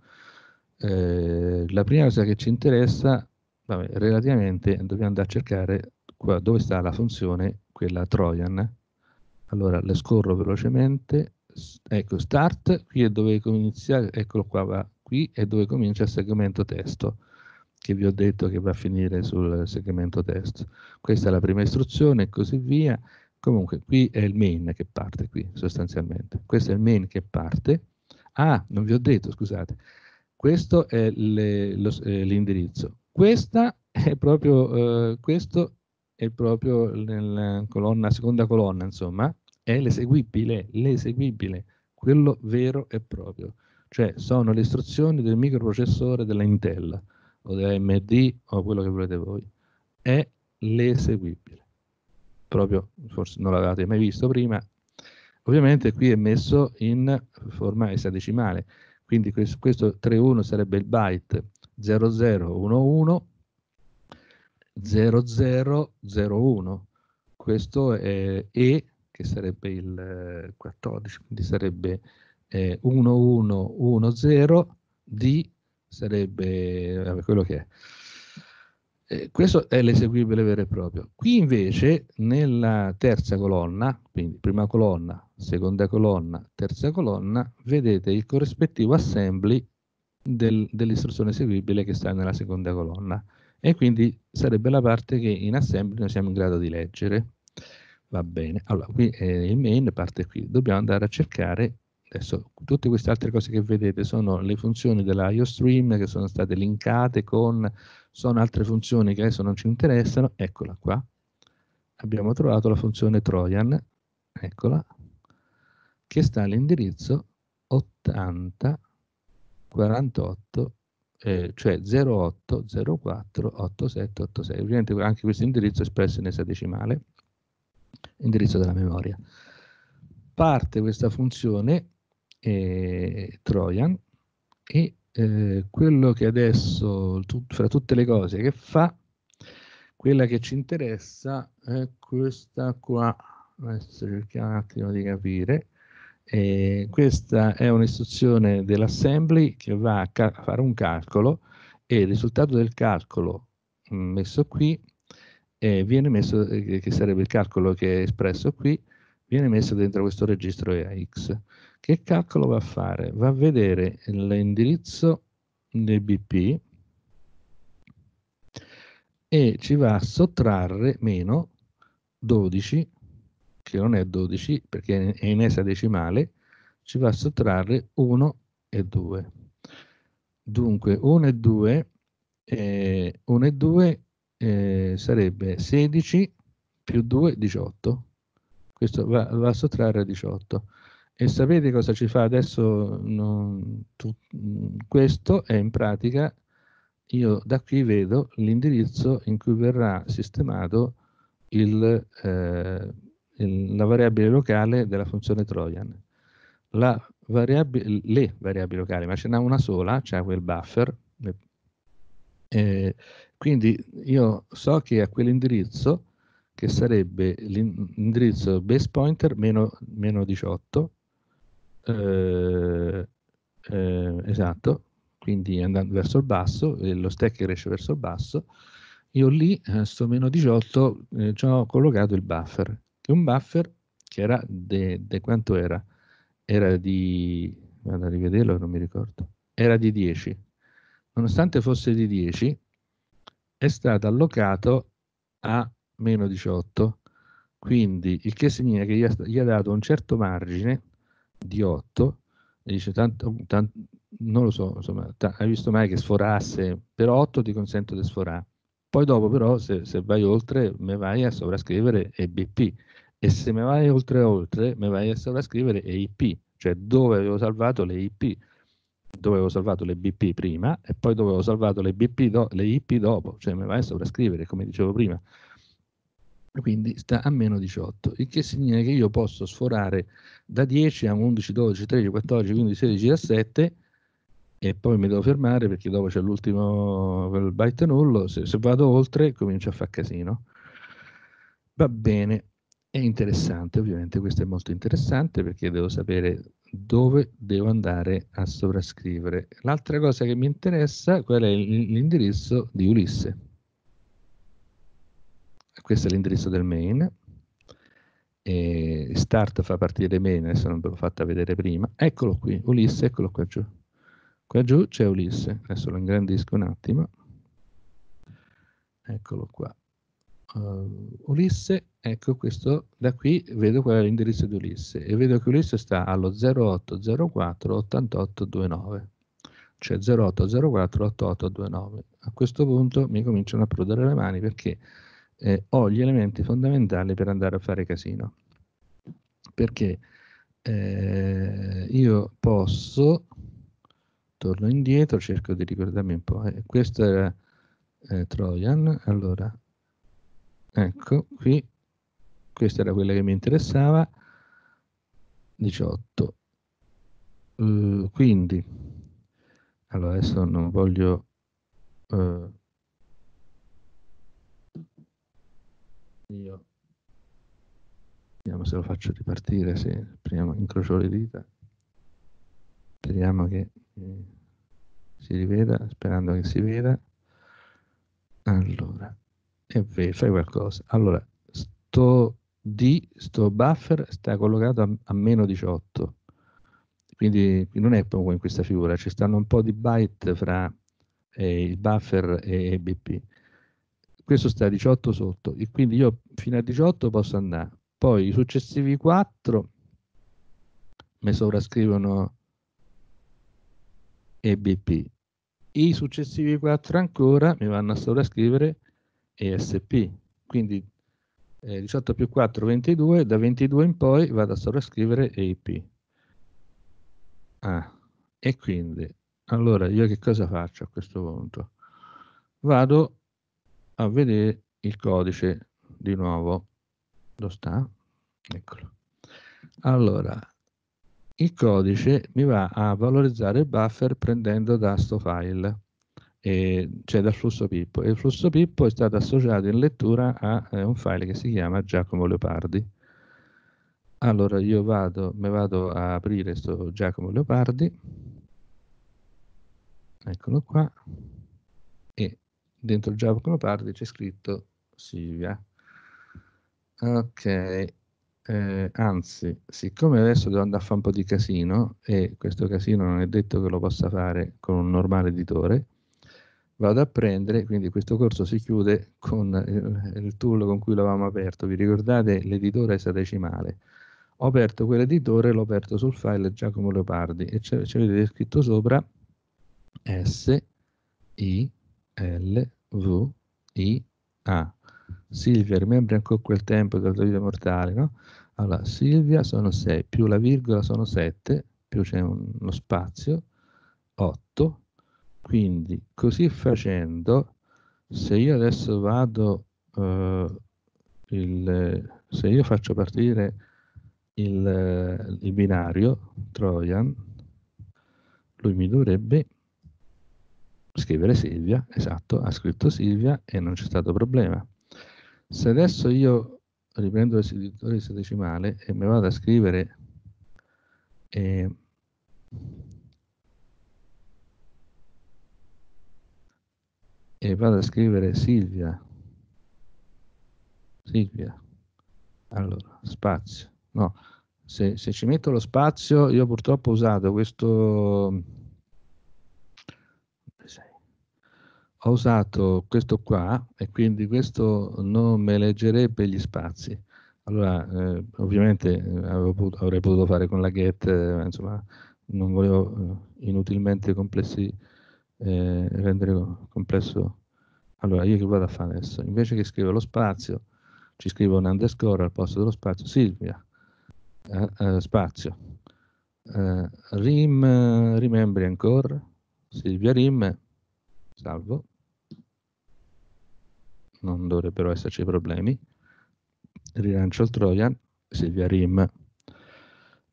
Eh, la prima cosa che ci interessa, vabbè, relativamente, dobbiamo andare a cercare qua dove sta la funzione, quella Trojan. Allora, le scorro velocemente, ecco, start, qui è dove iniziare, eccolo qua, va qui, è dove comincia il segmento testo, che vi ho detto che va a finire sul segmento testo. Questa è la prima istruzione e così via. Comunque, qui è il main che parte, qui, sostanzialmente. Questo è il main che parte. Ah, non vi ho detto, scusate questo è eh, l'indirizzo. Questa è proprio, eh, questo è proprio nella colonna, seconda colonna, insomma, è l'eseguibile, l'eseguibile, quello vero e proprio. Cioè sono le istruzioni del microprocessore della Intel o dell'AMD o quello che volete voi. È l'eseguibile. Proprio, forse non l'avevate mai visto prima. Ovviamente qui è messo in forma esadecimale quindi questo, questo 3-1 sarebbe il byte 0011 0001 questo è E che sarebbe il 14 eh, quindi sarebbe eh, 1110 D sarebbe vabbè, quello che è eh, questo è l'eseguibile vero e proprio. Qui invece nella terza colonna, quindi prima colonna, seconda colonna, terza colonna, vedete il corrispettivo assembly del, dell'istruzione eseguibile che sta nella seconda colonna e quindi sarebbe la parte che in assembly noi siamo in grado di leggere. Va bene, allora qui è il main parte qui, dobbiamo andare a cercare adesso tutte queste altre cose che vedete sono le funzioni della stream che sono state linkate con sono altre funzioni che adesso non ci interessano, eccola qua, abbiamo trovato la funzione Trojan, eccola, che sta all'indirizzo 80 48 eh, cioè 08 ovviamente anche questo indirizzo è espresso in esadecimale indirizzo della memoria parte questa funzione eh, Trojan e eh, quello che adesso, tu, fra tutte le cose che fa, quella che ci interessa è questa qua, adesso cerchiamo un attimo di capire, eh, questa è un'istruzione dell'assembly che va a, fare un calcolo e il risultato del calcolo mm, messo qui eh, viene messo, eh, che sarebbe il calcolo che è espresso qui, viene messo dentro questo registro EAX. Che calcolo va a fare? Va a vedere l'indirizzo dei BP e ci va a sottrarre meno 12, che non è 12 perché è in esadecimale, ci va a sottrarre 1 e 2. Dunque 1 e 2, eh, 1 e 2 eh, sarebbe 16 più 2, 18. Questo va, va a sottrarre 18. E sapete cosa ci fa adesso non, tu, questo? È in pratica, io da qui vedo l'indirizzo in cui verrà sistemato il, eh, il, la variabile locale della funzione Trojan. Variabile, le variabili locali, ma ce n'è una sola, c'è cioè quel buffer. Eh, quindi io so che a quell'indirizzo, che sarebbe l'indirizzo base pointer meno, meno 18, eh, eh, esatto, quindi andando verso il basso, lo stack cresce verso il basso, io lì a eh, sto meno 18 eh, ci ho collocato il buffer, che è un buffer che era, de, quanto era? Era di, vado a rivederlo non mi ricordo, era di 10, nonostante fosse di 10, è stato allocato a meno 18, quindi il che significa che gli ha, gli ha dato un certo margine di 8 e dice tanto, oh, tanto non lo so, insomma, hai visto mai che sforasse, però 8 ti consento di sforare. Poi dopo però se, se vai oltre me vai a sovrascrivere EBP e se me vai oltre oltre me vai a sovrascrivere EIP, cioè dove avevo salvato le IP, dove avevo salvato le BP prima e poi dove avevo salvato le, BP do, le IP dopo, cioè me vai a sovrascrivere come dicevo prima quindi sta a meno 18, il che significa che io posso sforare da 10 a 11, 12, 13, 14, 15, 16, 17 e poi mi devo fermare perché dopo c'è l'ultimo byte nullo, se, se, vado oltre comincio a fare casino. Va bene, è interessante, ovviamente questo è molto interessante perché devo sapere dove devo andare a sovrascrivere. L'altra cosa che mi interessa, qual è l'indirizzo di Ulisse questo è l'indirizzo del main, e start fa partire main, adesso non ve l'ho fatta vedere prima, eccolo qui, Ulisse, eccolo qua giù, qua giù c'è Ulisse, adesso lo ingrandisco un attimo, eccolo qua, uh, Ulisse, ecco questo, da qui vedo qual è l'indirizzo di Ulisse e vedo che Ulisse sta allo 0804 8829 cioè 0804 8829 a questo punto mi cominciano a prudere le mani perché eh, ho gli elementi fondamentali per andare a fare casino. Perché eh, io posso, torno indietro, cerco di ricordarmi un po', eh. questo era eh, Trojan, allora, ecco qui, questa era quella che mi interessava, 18. Uh, eh, quindi, allora adesso non voglio... Uh, Io. Vediamo se lo faccio ripartire, sì. Prima incrocio le dita. Speriamo che eh, si riveda, sperando che si veda. Allora, è vero, fai qualcosa. Allora, sto D, sto buffer sta collocato a, a meno 18. Quindi non è proprio in questa figura, ci stanno un po' di byte fra eh, il buffer e BP questo sta a 18 sotto e quindi io fino a 18 posso andare poi i successivi 4 mi sovrascrivono EBP i successivi 4 ancora mi vanno a sovrascrivere ESP quindi eh, 18 più 4 22 da 22 in poi vado a sovrascrivere EIP ah, e quindi allora io che cosa faccio a questo punto vado a vedere il codice di nuovo. Lo sta? Eccolo. Allora, il codice mi va a valorizzare il buffer prendendo da sto file, cioè dal flusso Pippo. E il flusso Pippo è stato associato in lettura a eh, un file che si chiama Giacomo Leopardi. Allora io vado, me vado a aprire sto Giacomo Leopardi. Eccolo qua dentro il Java Colopardi c'è scritto Silvia. Ok, eh, anzi, siccome adesso devo andare a fare un po' di casino, e questo casino non è detto che lo possa fare con un normale editore, vado a prendere, quindi questo corso si chiude con eh, il tool con cui l'avevamo aperto, vi ricordate l'editore esadecimale, ho aperto quell'editore, l'ho aperto sul file Giacomo Leopardi e ci avete scritto sopra S, I, l v i a Silvia, rimembri ancora quel tempo della tua vita mortale, no? Allora, Silvia sono 6, più la virgola sono 7, più c'è uno spazio, 8. Quindi, così facendo, se io adesso vado, eh, il, se io faccio partire il, il binario Trojan, lui mi dovrebbe scrivere Silvia, esatto, ha scritto Silvia e non c'è stato problema. Se adesso io riprendo il seditore sedicimale e mi vado a scrivere eh, e vado a scrivere Silvia Silvia allora spazio no se, se ci metto lo spazio io purtroppo ho usato questo ho usato questo qua e quindi questo non me leggerebbe gli spazi. Allora, eh, ovviamente eh, potuto, avrei potuto fare con la get, eh, insomma, non volevo eh, inutilmente complessi, eh, rendere complesso. Allora, io che vado a fare adesso? Invece che scrivere lo spazio, ci scrivo un underscore al posto dello spazio, Silvia, eh, spazio, rim, remembri ancora, Silvia rim, salvo, non dovrebbero esserci problemi. Rilancio il Trojan, Silvia Rim.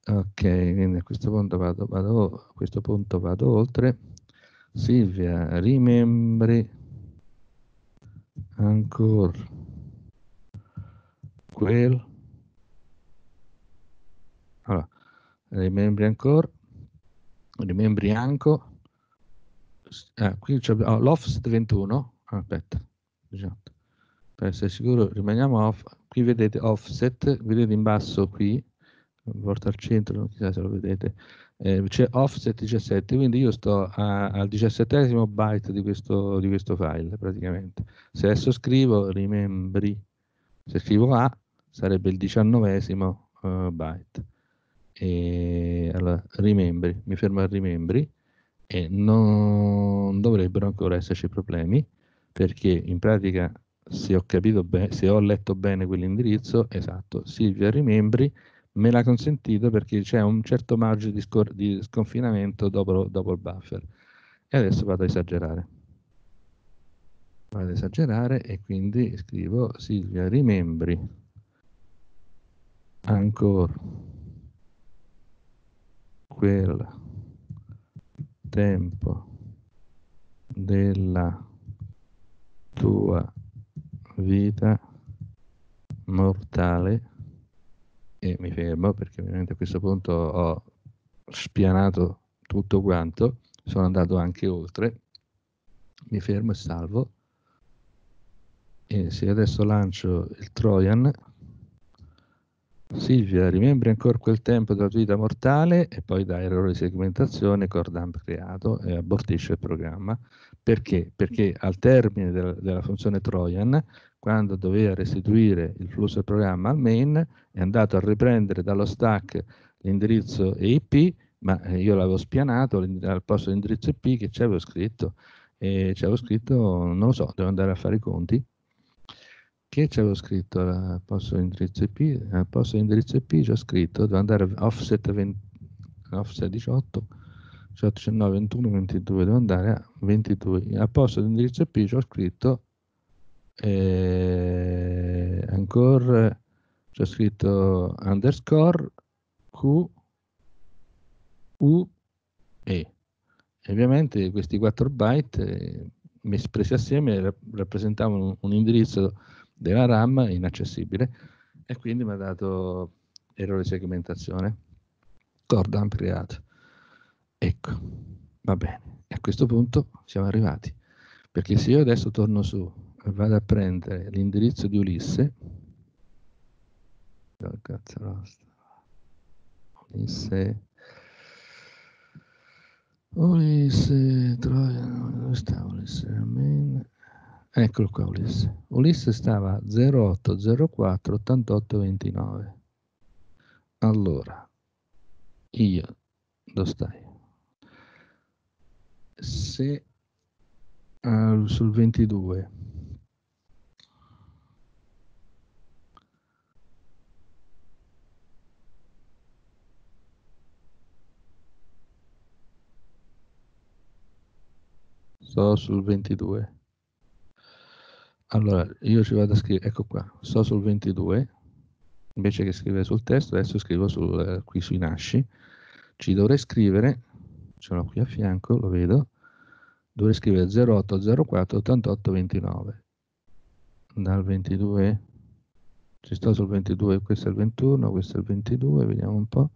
Ok, quindi a questo punto vado, vado, questo punto vado oltre. Silvia, rimembri ancora quel allora, rimembri ancora rimembri anche ah, qui c'è oh, ah, l'offset 21 aspetta 18 diciamo per essere sicuro rimaniamo off, qui vedete offset, vedete in basso qui, porta al centro, non chissà se lo vedete, eh, c'è offset 17, quindi io sto a, al diciassettesimo byte di questo, di questo file praticamente. Se adesso scrivo remembri, se scrivo A sarebbe il 19 uh, eh, byte. E allora, remembri, mi fermo a remembri e non dovrebbero ancora esserci problemi perché in pratica se ho capito bene, se ho letto bene quell'indirizzo, esatto, Silvia Rimembri me l'ha consentito perché c'è un certo margine di, di sconfinamento dopo, dopo, il buffer. E adesso vado ad esagerare. Vado ad esagerare e quindi scrivo Silvia Rimembri. Ancora quel tempo della tua vita mortale e mi fermo perché ovviamente a questo punto ho spianato tutto quanto, sono andato anche oltre, mi fermo e salvo. E se adesso lancio il Trojan, Silvia, rimembri ancora quel tempo della tua vita mortale e poi dà errore di segmentazione, cordamp creato e eh, abortisce il programma. Perché? Perché al termine della, della funzione Trojan, quando doveva restituire il flusso del programma al main, è andato a riprendere dallo stack l'indirizzo EIP, ma eh, io l'avevo spianato al posto dell'indirizzo IP che c'avevo scritto, e c'avevo scritto, non lo so, devo andare a fare i conti, che avevo scritto al eh, posto indirizzo IP, eh, Al posto indirizzo IP c'è scritto, devo andare a offset, 20, offset 18, 18, 19, 21, 22, devo andare a 22. Al posto di indirizzo IP c'è scritto eh, ancora, c'è scritto underscore Q, U, E. E ovviamente questi 4 byte eh, messi assieme rappresentavano un indirizzo della RAM inaccessibile e quindi mi ha dato errore di segmentazione, corda ampliata. Ecco, va bene. E a questo punto siamo arrivati, perché se io adesso torno su e vado a prendere l'indirizzo di Ulisse, oh, cazzo, Ulisse, Ulisse, Troia, dove sta Ulisse? Amen. Eccolo qua Ulisse. Ulisse stava a 0804 88 29. Allora, io, dove stai? Se uh, sul 22 sto sul 22 allora, io ci vado a scrivere, ecco qua, sto sul 22, invece che scrivere sul testo, adesso scrivo sul, eh, qui sui nasci, ci dovrei scrivere, ce l'ho qui a fianco, lo vedo, dovrei scrivere 0804 88 29. Dal 22, ci sto sul 22, questo è il 21, questo è il 22, vediamo un po'.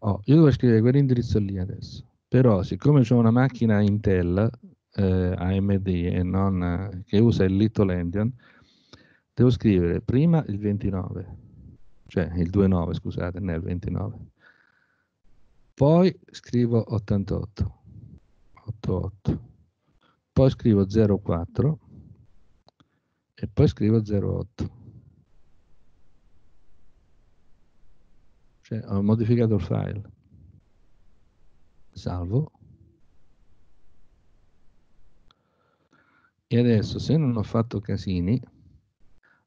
Oh, io dovrei scrivere quell'indirizzo lì adesso, però siccome c'è una macchina Intel, eh, AMD e non, eh, che usa il Little Endian, devo scrivere prima il 29, cioè il 29 scusate, nel 29, poi scrivo 88, 88, poi scrivo 04 e poi scrivo 08. Cioè ho modificato il file, salvo E adesso, se non ho fatto casini,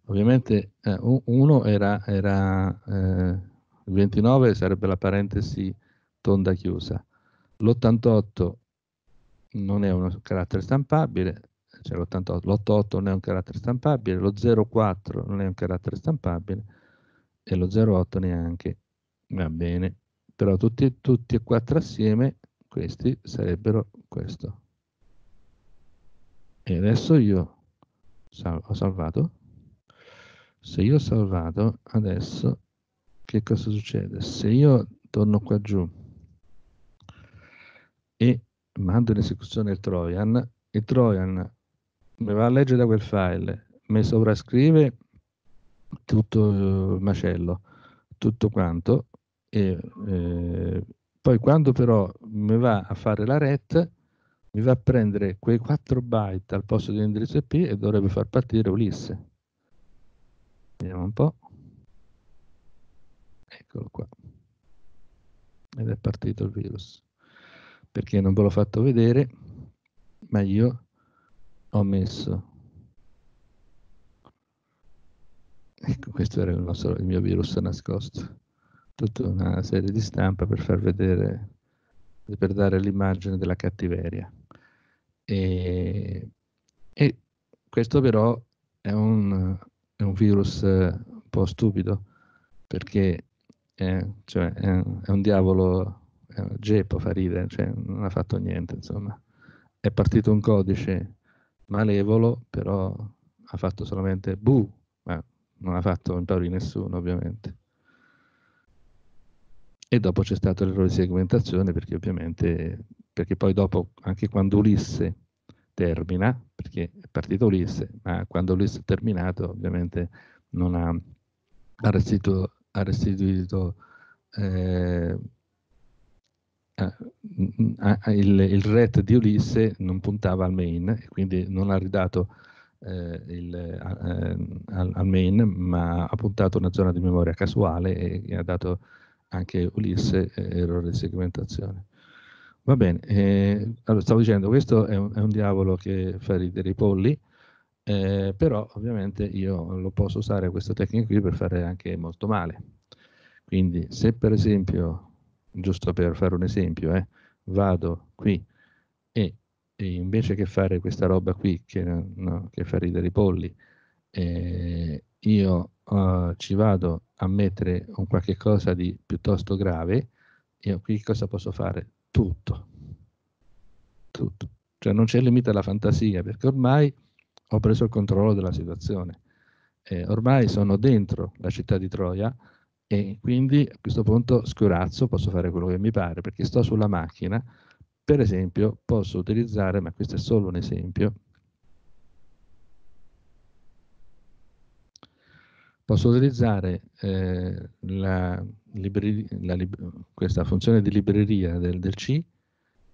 ovviamente eh, uno era, era eh, il 29 sarebbe la parentesi tonda chiusa, l'88 non è un carattere stampabile, cioè l'88, non è un carattere stampabile, lo 04 non è un carattere stampabile e lo 08 neanche, va bene, però tutti, tutti e quattro assieme questi sarebbero questo. E adesso io sal ho salvato. Se io ho salvato, adesso che cosa succede? Se io torno qua giù e mando in esecuzione il Trojan, il Trojan mi va a leggere da quel file, mi sovrascrive tutto il eh, macello, tutto quanto, e eh, poi quando però mi va a fare la RET, mi va a prendere quei 4 byte al posto di un indirizzo IP e dovrebbe far partire Ulisse. Vediamo un po'. Eccolo qua. Ed è partito il virus. Perché non ve l'ho fatto vedere, ma io ho messo... Ecco, questo era il, nostro, il mio virus nascosto. Tutta una serie di stampa per far vedere, per dare l'immagine della cattiveria. E, e questo però è un, è un, virus eh, un po' stupido, perché è, cioè, è, è un diavolo, è un geppo, fa ridere, cioè, non ha fatto niente, insomma. È partito un codice malevolo, però ha fatto solamente bu, ma non ha fatto impauri nessuno, ovviamente. E dopo c'è stato l'errore di segmentazione, perché ovviamente perché poi dopo, anche quando Ulisse termina, perché è partito Ulisse, ma quando Ulisse è terminato ovviamente non ha, ha restituito, ha restituito eh, il, il ret di Ulisse non puntava al main e quindi non ha ridato eh, il, eh, al, al, main ma ha puntato una zona di memoria casuale e, e ha dato anche Ulisse eh, errore di segmentazione. Va bene, eh, allora stavo dicendo, questo è un, è un, diavolo che fa ridere i polli, eh, però ovviamente io lo posso usare questa tecnica qui per fare anche molto male. Quindi se per esempio, giusto per fare un esempio, eh, vado qui e, e, invece che fare questa roba qui che, no, che fa ridere i polli, eh, io uh, ci vado a mettere un qualche cosa di piuttosto grave, io qui cosa posso fare? tutto, tutto. Cioè non c'è limite alla fantasia perché ormai ho preso il controllo della situazione. Eh, ormai sono dentro la città di Troia e quindi a questo punto scurazzo, posso fare quello che mi pare perché sto sulla macchina. Per esempio posso utilizzare, ma questo è solo un esempio, posso utilizzare eh, la, la questa funzione di libreria del, del C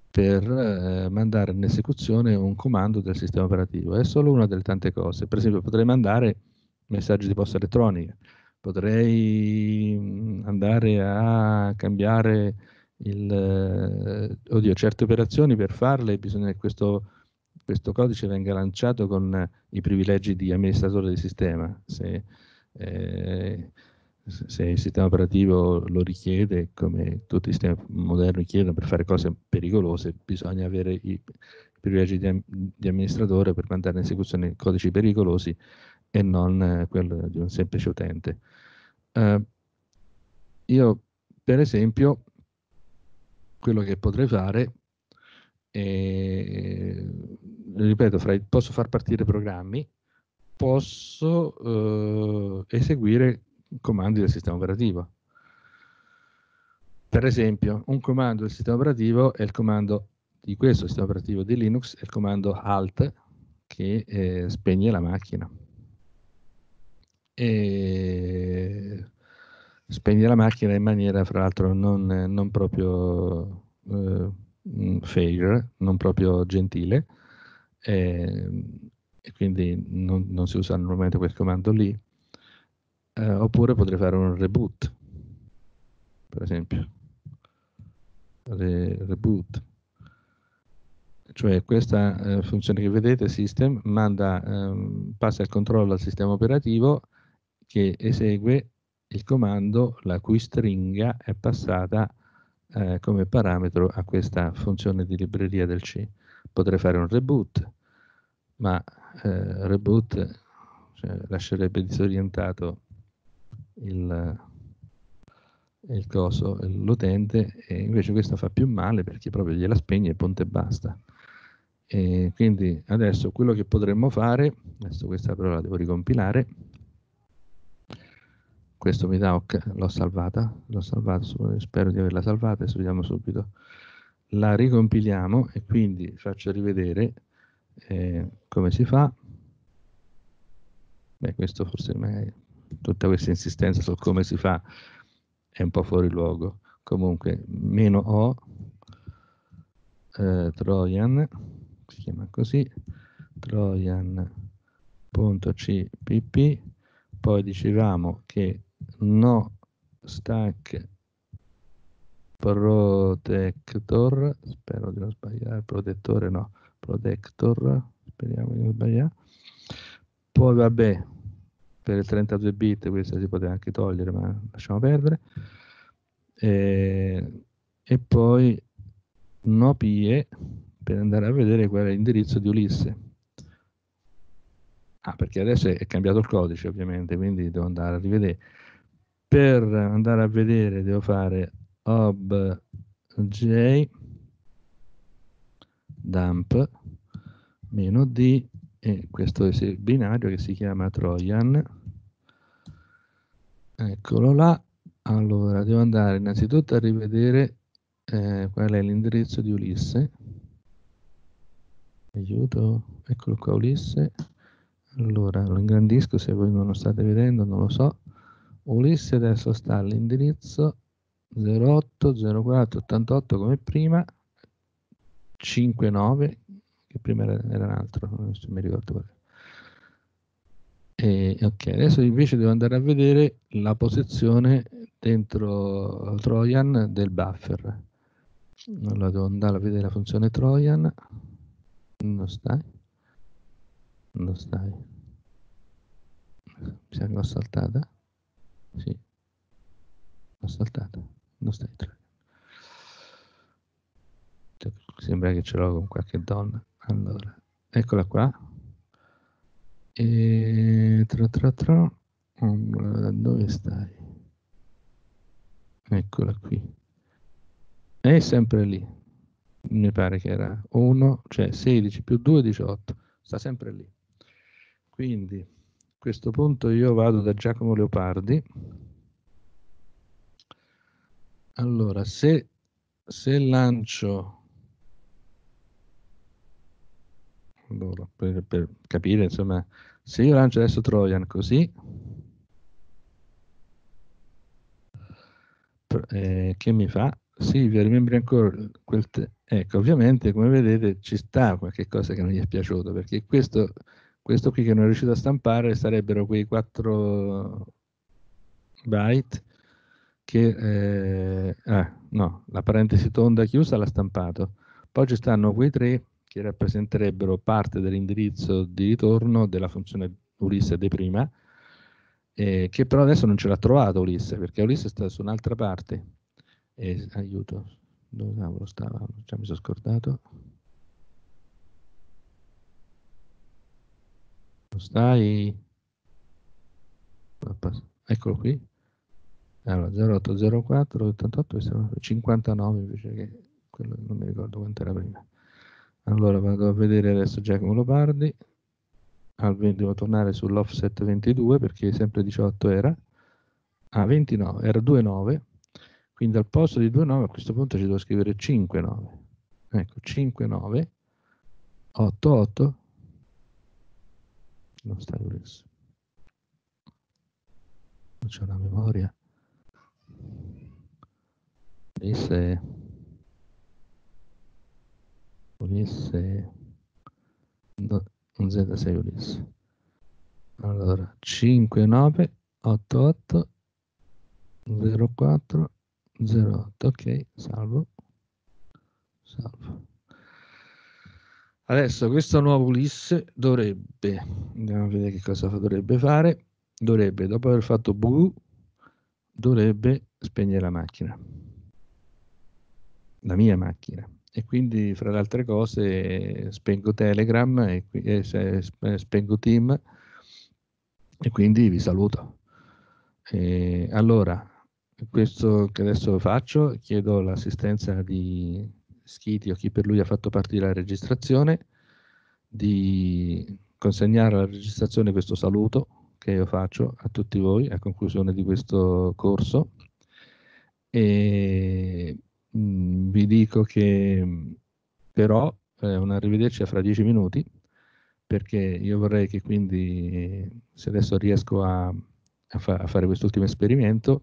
per eh, mandare in esecuzione un comando del sistema operativo. È solo una delle tante cose. Per esempio potrei mandare messaggi di posta elettronica, potrei mm, andare a cambiare il, eh, oddio, certe operazioni per farle bisogna che questo, questo, codice venga lanciato con i privilegi di amministratore del sistema. Se, eh, se il sistema operativo lo richiede, come tutti i sistemi moderni chiedono per fare cose pericolose, bisogna avere i privilegi di, di amministratore per mandare in esecuzione codici pericolosi e non eh, quello di un semplice utente. Eh, io, per esempio, quello che potrei fare è, ripeto, fra, posso far partire programmi posso eh, eseguire comandi del sistema operativo. Per esempio, un comando del sistema operativo è il comando di questo sistema operativo di Linux, è il comando alt che eh, spegne la macchina. E spegne la macchina in maniera, fra l'altro, non, non, proprio eh, mm, fair, non proprio gentile, eh, e quindi non, non si usa normalmente quel comando lì. Eh, oppure potrei fare un reboot, per esempio. Re, reboot. Cioè questa eh, funzione che vedete, system, manda, ehm, passa il controllo al sistema operativo che esegue il comando la cui stringa è passata eh, come parametro a questa funzione di libreria del C. Potrei fare un reboot, ma eh, reboot cioè, lascerebbe disorientato il, il coso, l'utente, e invece questo fa più male perché proprio gliela spegne e ponte e basta. E quindi adesso quello che potremmo fare, adesso questa però la devo ricompilare, questo mi dà ok, l'ho salvata, l'ho salvato, spero di averla salvata, adesso vediamo subito. La ricompiliamo e quindi faccio rivedere eh, come si fa? Beh, questo forse magari tutta questa insistenza su come si fa è un po' fuori luogo. Comunque, meno O, eh, Trojan, si chiama così, Trojan.cpp, poi dicevamo che no stack protector, spero di non sbagliare, protettore no, Protector, speriamo di non sbagliare. Poi vabbè, per il 32 bit questa si poteva anche togliere, ma lasciamo perdere. E, eh, e poi Nopie per andare a vedere qual è l'indirizzo di Ulisse. Ah, perché adesso è cambiato il codice ovviamente, quindi devo andare a rivedere. Per andare a vedere devo fare obj dump meno d e questo binario che si chiama trojan eccolo là allora devo andare innanzitutto a rivedere eh, qual è l'indirizzo di Ulisse aiuto eccolo qua Ulisse allora lo ingrandisco se voi non lo state vedendo non lo so Ulisse adesso sta all'indirizzo 080488 come prima 5-9, che prima era, era un altro, non mi ricordo quello. E, ok, adesso invece devo andare a vedere la posizione dentro Trojan del buffer. Mm. Allora devo andare a vedere la funzione Trojan. Non stai? Non stai? Mi sa che l'ho saltata? Sì. L'ho saltata. Non stai Trojan sembra che ce l'ho con qualche donna. Allora, eccola qua. E tra tra tra, dove stai? Eccola qui. È sempre lì. Mi pare che era 1, cioè 16 più 2, 18. Sta sempre lì. Quindi, a questo punto io vado da Giacomo Leopardi. Allora, se, se lancio allora, per, per, capire, insomma, se io lancio adesso Trojan così, eh, che mi fa? Sì, vi rimembri ancora quel... Te- ecco, ovviamente, come vedete, ci sta qualche cosa che non gli è piaciuto, perché questo, questo qui che non è riuscito a stampare sarebbero quei 4 byte che... Eh, ah, no, la parentesi tonda chiusa l'ha stampato. Poi ci stanno quei 3 che rappresenterebbero parte dell'indirizzo di ritorno della funzione Ulisse de prima, eh, che però adesso non ce l'ha trovato Ulisse, perché Ulisse sta su un'altra parte. Eh, aiuto, dove cavolo stava? Già mi sono scordato. Stai? Eccolo qui. Allora, 0804, 88, 59 invece che quello non mi ricordo quanto era prima. Allora vado a vedere adesso Giacomo Lopardi, devo tornare sull'offset 22 perché sempre 18 era, ah, 29, era 2,9, quindi al posto di 2,9 a questo punto ci devo scrivere 5,9, ecco 5,9, 8,8, non sta adesso. non c'è una memoria, questa è unisse un Z6 Ulisse. Allora, 5, 9, 8, 8, 0, 4, 0, 8. Ok, salvo. Salvo. Adesso questo nuovo Ulisse dovrebbe, andiamo a vedere che cosa dovrebbe fare, dovrebbe, dopo aver fatto blu, dovrebbe spegnere la macchina. La mia macchina e quindi fra le altre cose spengo Telegram e, eh, e eh, spengo Team e quindi vi saluto. E allora, questo che adesso faccio, chiedo l'assistenza di Schiti o chi per lui ha fatto partire la registrazione, di consegnare alla registrazione questo saluto che io faccio a tutti voi a conclusione di questo corso e mh, mm, vi dico che mm, però eh, un arrivederci fra dieci minuti, perché io vorrei che quindi, se adesso riesco a, a, fa, a fare quest'ultimo esperimento,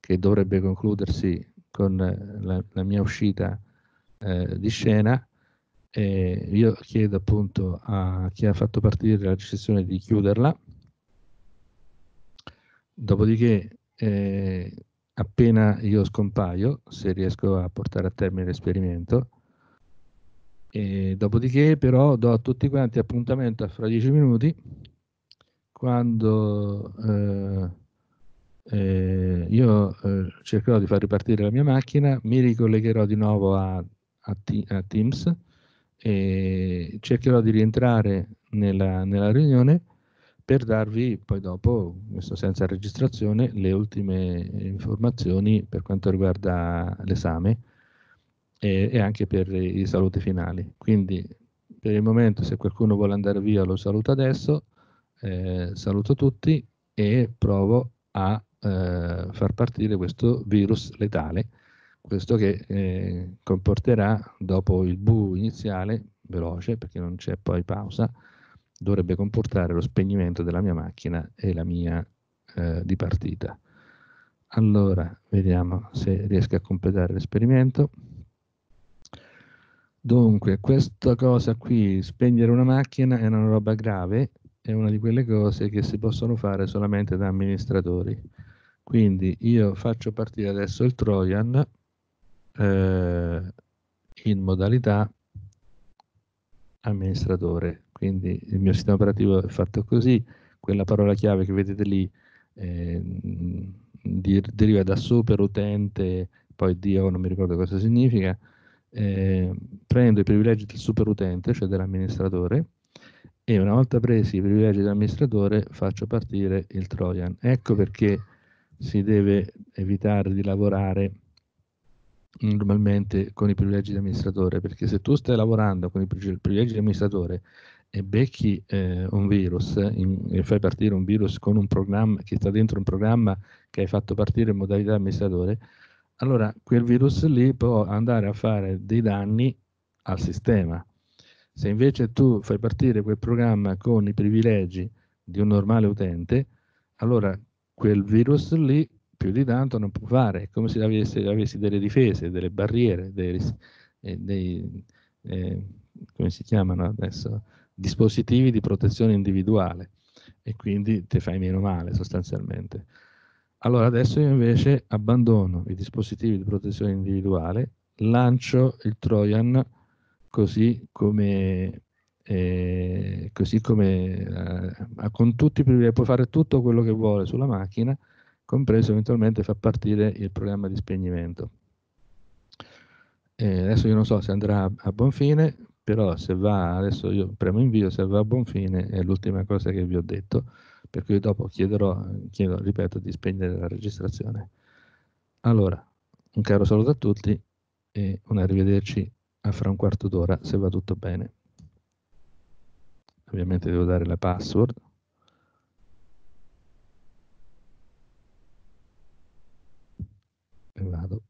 che dovrebbe concludersi con eh, la, la mia uscita eh, di scena, eh, io chiedo appunto a chi ha fatto partire la sessione di chiuderla, dopodiché eh, appena io scompaio, se riesco a portare a termine l'esperimento. E dopodiché però do a tutti quanti appuntamento fra dieci minuti quando eh, eh, io eh, cercherò di far ripartire la mia macchina, mi ricollegherò di nuovo a, a, a Teams e cercherò di rientrare nella, nella riunione per darvi poi dopo, questo senza registrazione, le ultime informazioni per quanto riguarda l'esame e, e anche per i saluti finali. Quindi per il momento se qualcuno vuole andare via lo saluto adesso, eh, saluto tutti e provo a eh, far partire questo virus letale, questo che eh, comporterà dopo il bu iniziale, veloce perché non c'è poi pausa, dovrebbe comportare lo spegnimento della mia macchina e la mia eh, di partita. Allora, vediamo se riesco a completare l'esperimento. Dunque, questa cosa qui, spegnere una macchina, è una roba grave, è una di quelle cose che si possono fare solamente da amministratori. Quindi io faccio partire adesso il Trojan eh, in modalità amministratore quindi il mio sistema operativo è fatto così, quella parola chiave che vedete lì eh, deriva da super utente, poi Dio non mi ricordo cosa significa, eh, prendo i privilegi del super utente, cioè dell'amministratore, e una volta presi i privilegi dell'amministratore faccio partire il Trojan. Ecco perché si deve evitare di lavorare normalmente con i privilegi di amministratore, perché se tu stai lavorando con i privilegi di amministratore e becchi eh, un virus in, e fai partire un virus con un programma che sta dentro un programma che hai fatto partire in modalità amministratore, allora quel virus lì può andare a fare dei danni al sistema. Se invece tu fai partire quel programma con i privilegi di un normale utente, allora quel virus lì più di tanto non può fare, è come se avessi, avessi delle difese, delle barriere, dei, eh, dei eh, come si chiamano adesso, dispositivi di protezione individuale e quindi ti fai meno male sostanzialmente. Allora adesso io invece abbandono i dispositivi di protezione individuale, lancio il Trojan così come, eh, così come eh, con tutti i privilegi, può fare tutto quello che vuole sulla macchina, compreso eventualmente far partire il programma di spegnimento. Eh, adesso io non so se andrà a buon fine, però se va, adesso io premo invio, se va a buon fine è l'ultima cosa che vi ho detto, per cui dopo chiederò, chiedo, ripeto, di spegnere la registrazione. Allora, un caro saluto a tutti e un arrivederci a fra un quarto d'ora se va tutto bene. Ovviamente devo dare la password. E vado.